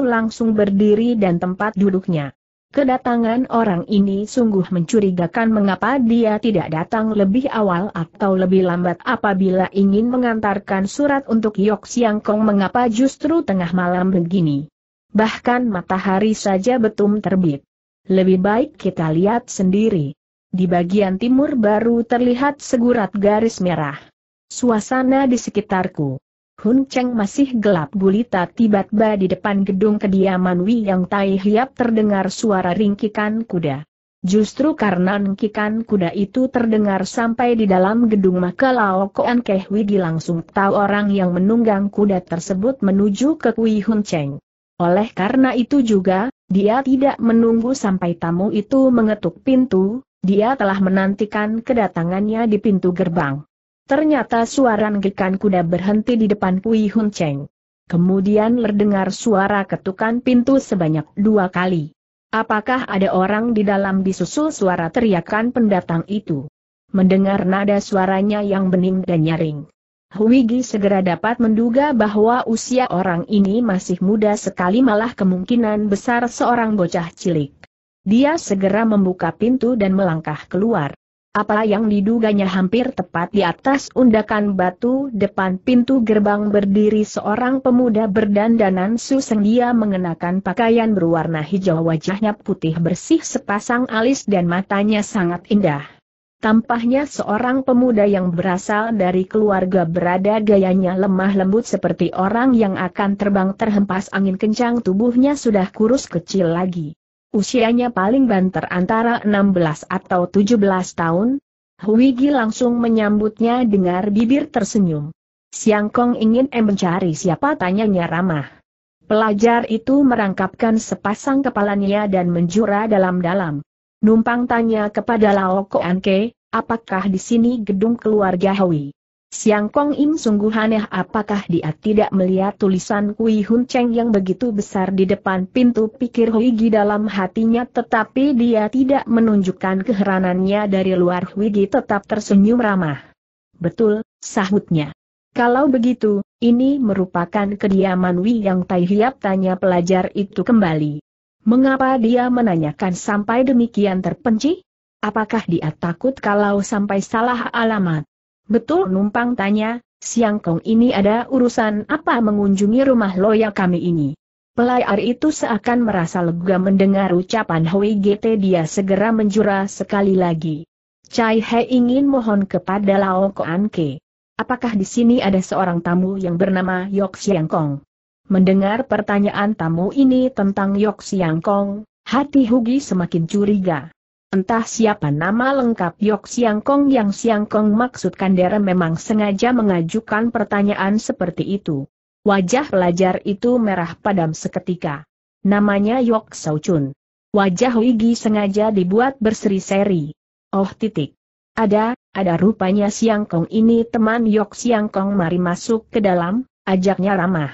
langsung berdiri dan tempat duduknya. Kedatangan orang ini sungguh mencurigakan mengapa dia tidak datang lebih awal atau lebih lambat apabila ingin mengantarkan surat untuk Yok Siang Kong mengapa justru tengah malam begini. Bahkan matahari saja betum terbit. Lebih baik kita lihat sendiri. Di bagian timur baru terlihat segurat garis merah. Suasana di sekitarku Hun Cheng masih gelap gulita tiba-tiba di depan gedung kediaman Wei Yang Tai Hiap terdengar suara ringkikan kuda. Justru karena ringkikan kuda itu terdengar sampai di dalam gedung maka Lao Koan Keh Wigi langsung tahu orang yang menunggang kuda tersebut menuju ke Kui Hun Cheng. Oleh karena itu juga, dia tidak menunggu sampai tamu itu mengetuk pintu, dia telah menantikan kedatangannya di pintu gerbang. Ternyata suara ngekan kuda berhenti di depan Pui Hun Cheng. Kemudian terdengar suara ketukan pintu sebanyak dua kali. Apakah ada orang di dalam disusul suara teriakan pendatang itu? Mendengar nada suaranya yang bening dan nyaring. Huigi segera dapat menduga bahwa usia orang ini masih muda sekali malah kemungkinan besar seorang bocah cilik. Dia segera membuka pintu dan melangkah keluar. Apa yang diduganya hampir tepat di atas undakan batu depan pintu gerbang berdiri seorang pemuda berdandanan dia mengenakan pakaian berwarna hijau wajahnya putih bersih sepasang alis dan matanya sangat indah. Tampahnya seorang pemuda yang berasal dari keluarga berada gayanya lemah lembut seperti orang yang akan terbang terhempas angin kencang tubuhnya sudah kurus kecil lagi. Usianya paling banter antara 16 atau 17 tahun. Huigi langsung menyambutnya dengan bibir tersenyum. Siang Kong ingin em mencari siapa tanyanya ramah. Pelajar itu merangkapkan sepasang kepalanya dan menjura dalam-dalam. Numpang tanya kepada Lao Anke, apakah di sini gedung keluarga Hui? Siang Kong Im sungguh aneh apakah dia tidak melihat tulisan Kui Hun Cheng yang begitu besar di depan pintu pikir hui gi dalam hatinya tetapi dia tidak menunjukkan keheranannya dari luar hui gi tetap tersenyum ramah. Betul, sahutnya. Kalau begitu, ini merupakan kediaman Wi yang Tai Hiap tanya pelajar itu kembali. Mengapa dia menanyakan sampai demikian terpenci? Apakah dia takut kalau sampai salah alamat? Betul numpang tanya, Siang Kong ini ada urusan apa mengunjungi rumah loya kami ini? Pelayar itu seakan merasa lega mendengar ucapan Hui GT dia segera menjura sekali lagi. Cai He ingin mohon kepada Lao Koan Ke. Apakah di sini ada seorang tamu yang bernama Yok Siang Kong? Mendengar pertanyaan tamu ini tentang Yok Siang Kong, hati Hugi semakin curiga. Entah siapa nama lengkap Yok Siang Kong yang Siang Kong maksudkan Dere memang sengaja mengajukan pertanyaan seperti itu. Wajah pelajar itu merah padam seketika. Namanya Yok Sao Chun. Wajah Wigi sengaja dibuat berseri-seri. Oh titik. Ada, ada rupanya Siang Kong ini teman Yok Siang Kong mari masuk ke dalam, ajaknya ramah.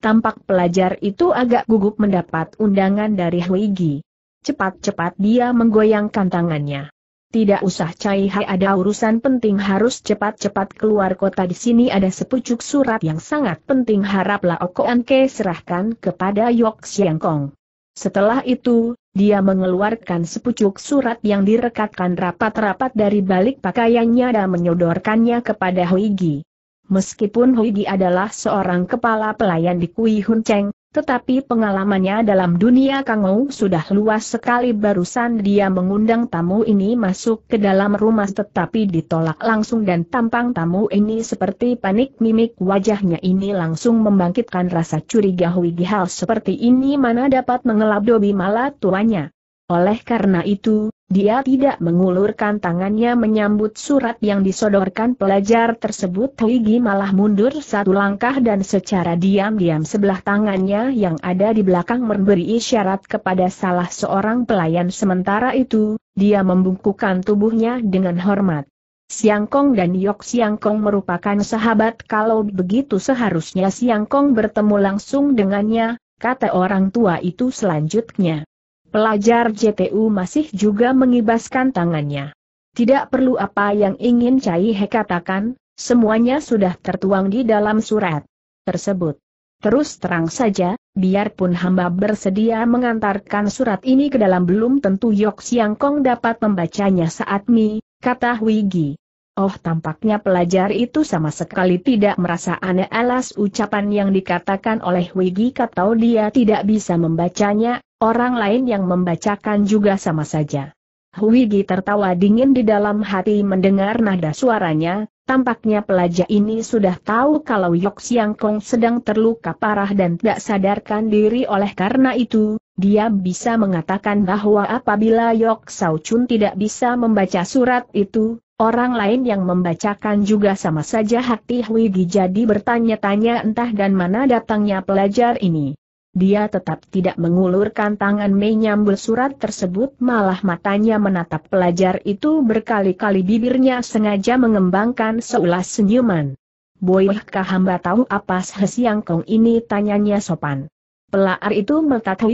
Tampak pelajar itu agak gugup mendapat undangan dari Huigi. Cepat-cepat dia menggoyangkan tangannya. Tidak usah Cai Hai ada urusan penting harus cepat-cepat keluar kota di sini ada sepucuk surat yang sangat penting haraplah Okoan Ke serahkan kepada Yok Siang Kong. Setelah itu, dia mengeluarkan sepucuk surat yang direkatkan rapat-rapat dari balik pakaiannya dan menyodorkannya kepada Huigi. Meskipun Huigi adalah seorang kepala pelayan di Kui Hun Cheng, tetapi pengalamannya dalam dunia Ou sudah luas sekali barusan dia mengundang tamu ini masuk ke dalam rumah tetapi ditolak langsung dan tampang tamu ini seperti panik mimik wajahnya ini langsung membangkitkan rasa curiga Hui hal seperti ini mana dapat mengelabuhi malah tuanya. Oleh karena itu, dia tidak mengulurkan tangannya menyambut surat yang disodorkan pelajar tersebut Huigi malah mundur satu langkah dan secara diam-diam sebelah tangannya yang ada di belakang memberi isyarat kepada salah seorang pelayan sementara itu, dia membungkukkan tubuhnya dengan hormat. Siangkong dan Yok Siangkong merupakan sahabat kalau begitu seharusnya Siangkong bertemu langsung dengannya, kata orang tua itu selanjutnya. Pelajar JTU masih juga mengibaskan tangannya. Tidak perlu apa yang ingin Cai He katakan, semuanya sudah tertuang di dalam surat tersebut. Terus terang saja, biarpun hamba bersedia mengantarkan surat ini ke dalam belum tentu Yok Siang Kong dapat membacanya saat Mi, kata Wigi. Oh tampaknya pelajar itu sama sekali tidak merasa aneh alas ucapan yang dikatakan oleh Wigi atau dia tidak bisa membacanya, orang lain yang membacakan juga sama saja. Huigi tertawa dingin di dalam hati mendengar nada suaranya, tampaknya pelajar ini sudah tahu kalau Yok Siang Kong sedang terluka parah dan tidak sadarkan diri oleh karena itu, dia bisa mengatakan bahwa apabila Yok Sao Chun tidak bisa membaca surat itu, orang lain yang membacakan juga sama saja hati Huigi jadi bertanya-tanya entah dan mana datangnya pelajar ini dia tetap tidak mengulurkan tangan menyambul surat tersebut malah matanya menatap pelajar itu berkali-kali bibirnya sengaja mengembangkan seulas senyuman. Boihkah hamba tahu apa yang kong ini tanyanya sopan. Pelaar itu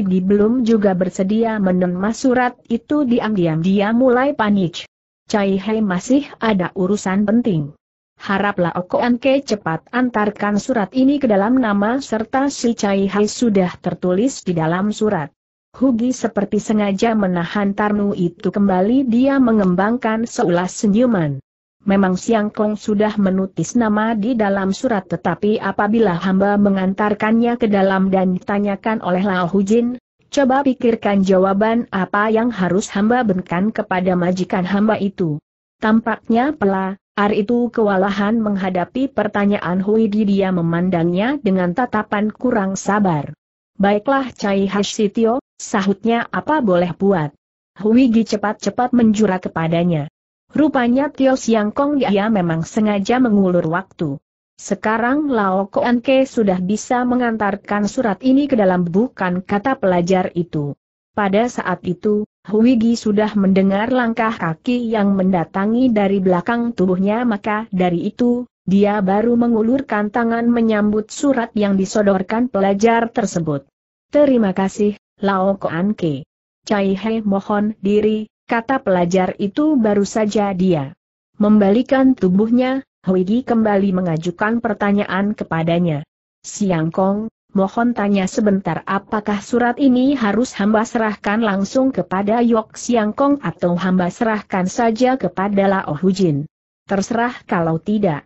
di belum juga bersedia menerima surat itu diam-diam dia mulai panik. Cai Hei masih ada urusan penting. Haraplah Anke cepat antarkan surat ini ke dalam nama serta si Cai Hai sudah tertulis di dalam surat. Hugi seperti sengaja menahan Tarnu itu kembali dia mengembangkan seulas senyuman. Memang Siang Kong sudah menutis nama di dalam surat tetapi apabila hamba mengantarkannya ke dalam dan ditanyakan oleh Lao Hujin, coba pikirkan jawaban apa yang harus hamba berikan kepada majikan hamba itu. Tampaknya pela, Ar itu kewalahan menghadapi pertanyaan Hui Di dia memandangnya dengan tatapan kurang sabar. Baiklah Cai Hasitio, sahutnya apa boleh buat. Di cepat-cepat menjura kepadanya. Rupanya Tio Siang Kong dia memang sengaja mengulur waktu. Sekarang Lao Koan Ke sudah bisa mengantarkan surat ini ke dalam bukan kata pelajar itu. Pada saat itu, Huigi sudah mendengar langkah kaki yang mendatangi dari belakang tubuhnya maka dari itu, dia baru mengulurkan tangan menyambut surat yang disodorkan pelajar tersebut. Terima kasih, Lao Koan Ke. Cai He mohon diri, kata pelajar itu baru saja dia. Membalikan tubuhnya, Huigi kembali mengajukan pertanyaan kepadanya. Siang Kong, mohon tanya sebentar apakah surat ini harus hamba serahkan langsung kepada Yok Siang Kong atau hamba serahkan saja kepada Lao Hujin. Terserah kalau tidak.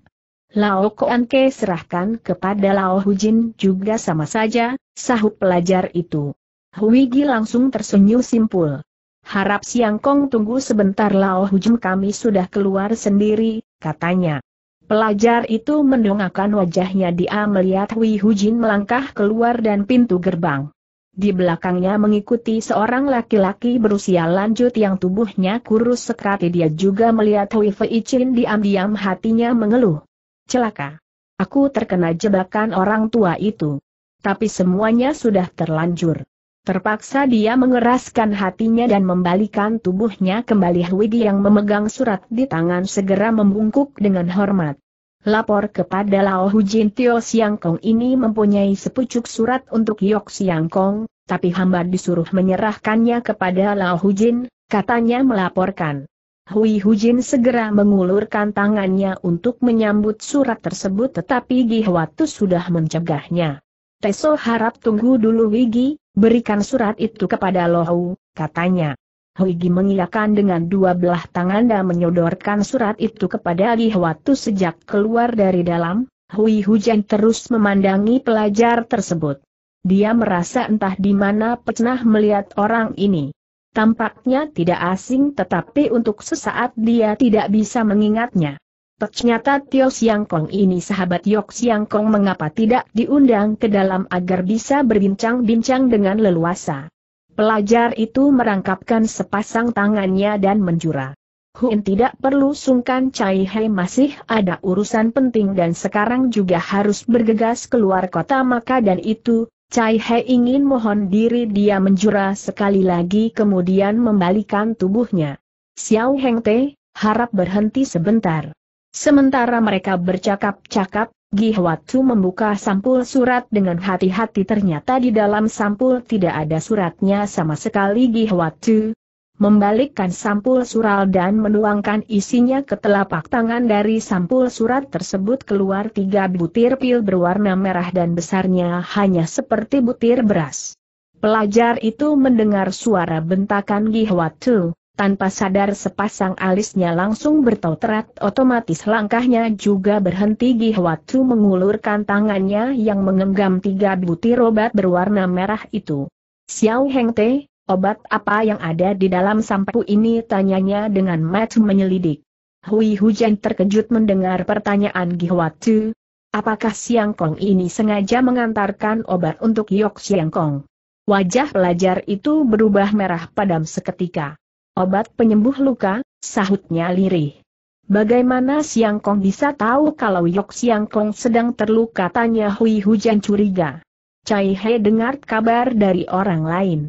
Lao Koan serahkan kepada Lao Hujin juga sama saja, sahut pelajar itu. Huigi langsung tersenyum simpul. Harap Siang Kong tunggu sebentar Lao Hujin kami sudah keluar sendiri, katanya. Pelajar itu mendongakkan wajahnya dia melihat Hui Hujin melangkah keluar dan pintu gerbang. Di belakangnya mengikuti seorang laki-laki berusia lanjut yang tubuhnya kurus sekali dia juga melihat Hui Fei Chin diam-diam hatinya mengeluh. Celaka. Aku terkena jebakan orang tua itu. Tapi semuanya sudah terlanjur. Terpaksa dia mengeraskan hatinya dan membalikan tubuhnya kembali Huigi yang memegang surat di tangan segera membungkuk dengan hormat. Lapor kepada Lao Hujin Tio Siang Kong ini mempunyai sepucuk surat untuk Yok Siang Kong, tapi hamba disuruh menyerahkannya kepada Lao Hujin, katanya melaporkan. Hui Hujin segera mengulurkan tangannya untuk menyambut surat tersebut tetapi Gihwatu sudah mencegahnya. Teso harap tunggu dulu Wigi, Berikan surat itu kepada Lohu, katanya. Huigi mengiyakan dengan dua belah tangan dan menyodorkan surat itu kepada Li Huatu sejak keluar dari dalam, Hui Hujan terus memandangi pelajar tersebut. Dia merasa entah di mana pernah melihat orang ini. Tampaknya tidak asing tetapi untuk sesaat dia tidak bisa mengingatnya. Ternyata Tio Siang Kong ini sahabat Yok Siang Kong mengapa tidak diundang ke dalam agar bisa berbincang-bincang dengan leluasa. Pelajar itu merangkapkan sepasang tangannya dan menjura. Huin tidak perlu sungkan Cai Hei masih ada urusan penting dan sekarang juga harus bergegas keluar kota maka dan itu, Cai Hei ingin mohon diri dia menjura sekali lagi kemudian membalikan tubuhnya. Xiao Heng Te, harap berhenti sebentar. Sementara mereka bercakap-cakap, Gihwatu membuka sampul surat dengan hati-hati ternyata di dalam sampul tidak ada suratnya sama sekali Gihwatu Membalikkan sampul surat dan menuangkan isinya ke telapak tangan dari sampul surat tersebut keluar tiga butir pil berwarna merah dan besarnya hanya seperti butir beras. Pelajar itu mendengar suara bentakan Gihwatu. Tanpa sadar sepasang alisnya langsung bertauterat otomatis langkahnya juga berhenti Gihwatu mengulurkan tangannya yang mengenggam tiga butir obat berwarna merah itu. Xiao Heng Te, obat apa yang ada di dalam sampu ini tanyanya dengan mata menyelidik. Hui Hujan terkejut mendengar pertanyaan Gihwatu. Apakah Siang Kong ini sengaja mengantarkan obat untuk Yok Siang Kong? Wajah pelajar itu berubah merah padam seketika. Obat penyembuh luka, sahutnya lirih. Bagaimana Siang Kong bisa tahu kalau Yok Siang Kong sedang terluka tanya Hui Hujan curiga. Cai He dengar kabar dari orang lain.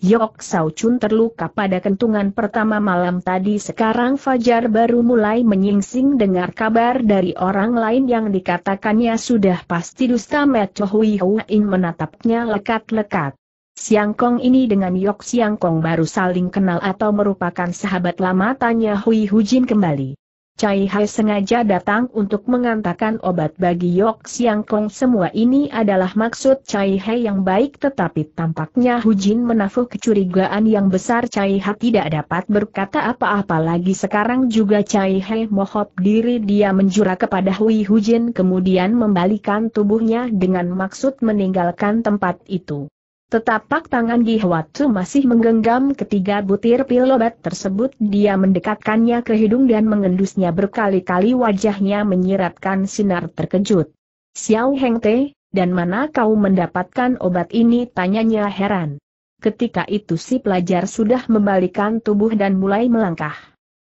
Yok Sao Chun terluka pada kentungan pertama malam tadi sekarang Fajar baru mulai menyingsing dengar kabar dari orang lain yang dikatakannya sudah pasti dusta Mecho Hui In menatapnya lekat-lekat. Siangkong ini dengan Yok Siangkong baru saling kenal atau merupakan sahabat lama tanya Hui Hujin kembali. Cai Hai sengaja datang untuk mengantarkan obat bagi Yok Siangkong semua ini adalah maksud Cai Hai yang baik tetapi tampaknya Hujin menafuh kecurigaan yang besar Cai Hai tidak dapat berkata apa-apa lagi sekarang juga Cai Hai mohop diri dia menjura kepada Hui Hujin kemudian membalikan tubuhnya dengan maksud meninggalkan tempat itu. Tetapak tangan Gihwatsu masih menggenggam ketiga butir pil obat tersebut dia mendekatkannya ke hidung dan mengendusnya berkali-kali wajahnya menyiratkan sinar terkejut. Xiao Heng Te, dan mana kau mendapatkan obat ini tanyanya heran. Ketika itu si pelajar sudah membalikan tubuh dan mulai melangkah.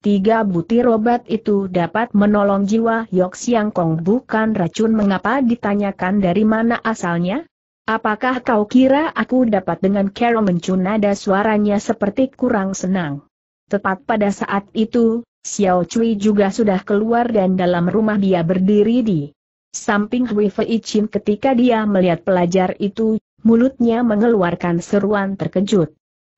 Tiga butir obat itu dapat menolong jiwa Yok Siang Kong bukan racun mengapa ditanyakan dari mana asalnya? Apakah kau kira aku dapat dengan Carol mencunada suaranya seperti kurang senang? Tepat pada saat itu, Xiao Cui juga sudah keluar dan dalam rumah dia berdiri di samping Hui Fei Chin ketika dia melihat pelajar itu, mulutnya mengeluarkan seruan terkejut.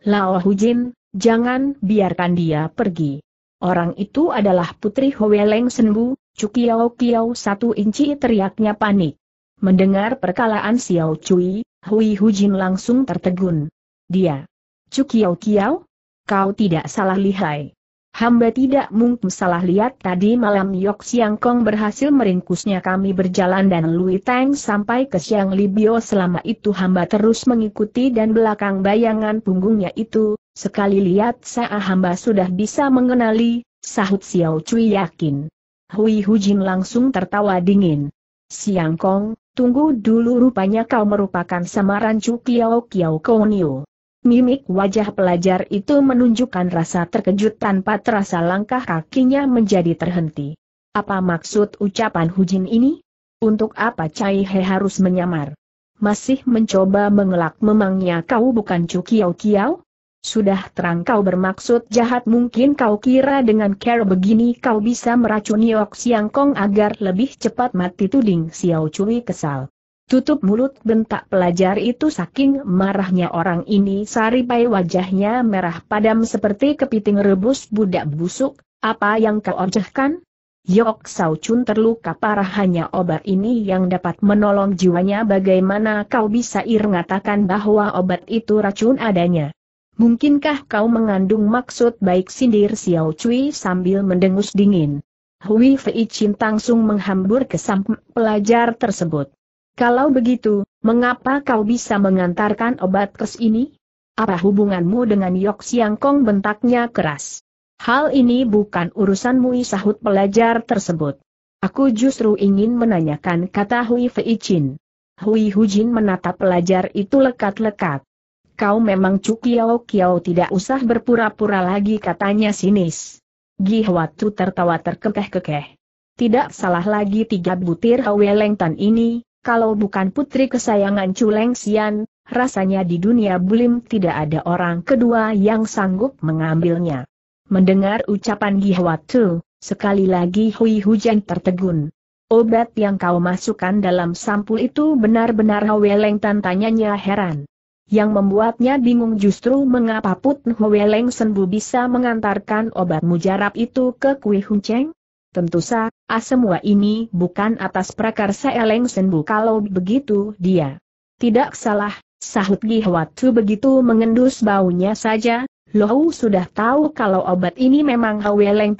Lao Hu Jin, jangan biarkan dia pergi. Orang itu adalah putri Hweleng Senbu, Cukiao Kiao satu inci teriaknya panik. Mendengar perkalaan Xiao Cui, Hui Hujin langsung tertegun. Dia. Cukiao Kiao? Kau tidak salah lihai. Hamba tidak mungkin salah lihat tadi malam Yok Siang Kong berhasil meringkusnya kami berjalan dan Lui Tang sampai ke Siang Libio selama itu hamba terus mengikuti dan belakang bayangan punggungnya itu, sekali lihat saya hamba sudah bisa mengenali, sahut Xiao Cui yakin. Hui Hujin langsung tertawa dingin. Siang Kong, Tunggu dulu rupanya kau merupakan samaran Chu Kiao Kiao Konio. Mimik wajah pelajar itu menunjukkan rasa terkejut tanpa terasa langkah kakinya menjadi terhenti. Apa maksud ucapan Hujin ini? Untuk apa Cai He harus menyamar? Masih mencoba mengelak memangnya kau bukan Chu Kiao Kiao? Sudah terang kau bermaksud jahat mungkin kau kira dengan care begini kau bisa meracuni Ok Siang Kong agar lebih cepat mati tuding Xiao Cui kesal. Tutup mulut bentak pelajar itu saking marahnya orang ini saripai wajahnya merah padam seperti kepiting rebus budak busuk, apa yang kau ojahkan? Yok Sao Chun terluka parah hanya obat ini yang dapat menolong jiwanya bagaimana kau bisa ir mengatakan bahwa obat itu racun adanya. Mungkinkah kau mengandung maksud baik sindir Xiao Cui sambil mendengus dingin? Hui Fei Chin langsung menghambur ke samping pelajar tersebut. Kalau begitu, mengapa kau bisa mengantarkan obat ke sini? Apa hubunganmu dengan Yok Siang Kong bentaknya keras? Hal ini bukan urusanmu sahut pelajar tersebut. Aku justru ingin menanyakan kata Hui Fei Chin. Hui Hujin menatap pelajar itu lekat-lekat kau memang Cukiao Kiao tidak usah berpura-pura lagi katanya sinis. Gihwatu tertawa terkekeh-kekeh. Tidak salah lagi tiga butir Hwelengtan ini, kalau bukan putri kesayangan Culeng Xian, rasanya di dunia bulim tidak ada orang kedua yang sanggup mengambilnya. Mendengar ucapan Gihwatu, sekali lagi Hui Hujan tertegun. Obat yang kau masukkan dalam sampul itu benar-benar Hwelengtan tanyanya heran. Yang membuatnya bingung justru mengapa Put Hwe Leng Senbu bisa mengantarkan obat mujarab itu ke Kui Hun Cheng? Tentu saja, ah, semua ini bukan atas prakarsa Eleng Senbu kalau begitu dia. Tidak salah, sahut Gihwatu begitu mengendus baunya saja, Lohu sudah tahu kalau obat ini memang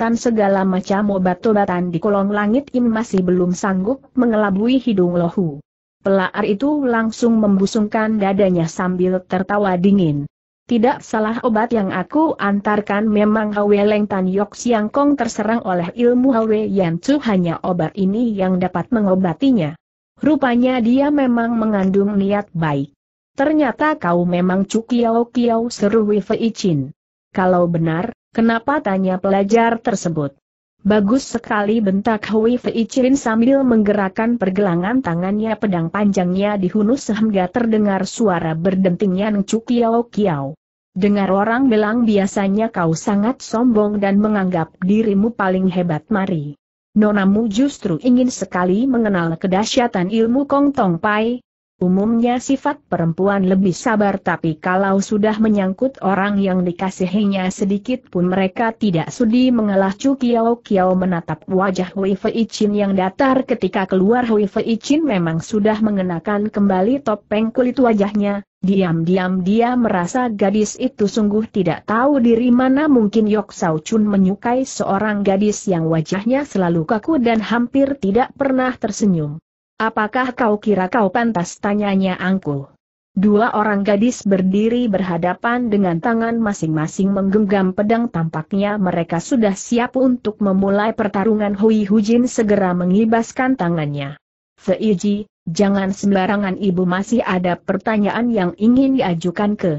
Tan segala macam obat-obatan di kolong langit ini masih belum sanggup mengelabui hidung Lohu. Pelaar itu langsung membusungkan dadanya sambil tertawa dingin. Tidak salah obat yang aku antarkan memang Hwe Leng Tan Yok Siang Kong terserang oleh ilmu Hwe Yan Chu hanya obat ini yang dapat mengobatinya. Rupanya dia memang mengandung niat baik. Ternyata kau memang Cukiao Kiao seru Wei Chin. Kalau benar, kenapa tanya pelajar tersebut? Bagus sekali bentak Hui Fei Chin sambil menggerakkan pergelangan tangannya pedang panjangnya dihunus sehingga terdengar suara berdentingnya Ncu Kiao Kiao. Dengar orang bilang biasanya kau sangat sombong dan menganggap dirimu paling hebat mari. Nonamu justru ingin sekali mengenal kedahsyatan ilmu Kong Tong Pai, Umumnya sifat perempuan lebih sabar tapi kalau sudah menyangkut orang yang dikasihinya sedikit pun mereka tidak sudi mengalah Chu Kiao Kiao menatap wajah Hui Fei Chin yang datar ketika keluar Hui Fei Chin memang sudah mengenakan kembali topeng kulit wajahnya, diam-diam dia merasa gadis itu sungguh tidak tahu diri mana mungkin Yok Sao Chun menyukai seorang gadis yang wajahnya selalu kaku dan hampir tidak pernah tersenyum. Apakah kau kira kau pantas tanyanya angku? Dua orang gadis berdiri berhadapan dengan tangan masing-masing menggenggam pedang tampaknya mereka sudah siap untuk memulai pertarungan Hui Hujin segera mengibaskan tangannya. Seiji, jangan sembarangan ibu masih ada pertanyaan yang ingin diajukan ke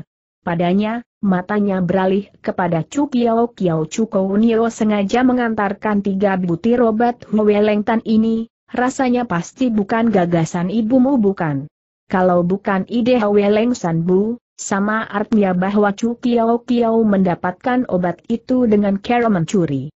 padanya, matanya beralih kepada Chu Kiao Kiao Chu Kounio sengaja mengantarkan tiga butir obat Hueleng Tan ini, rasanya pasti bukan gagasan ibumu bukan. Kalau bukan ide Hweleng Sanbu, sama artinya bahwa Chu Kiao Kiao mendapatkan obat itu dengan cara mencuri.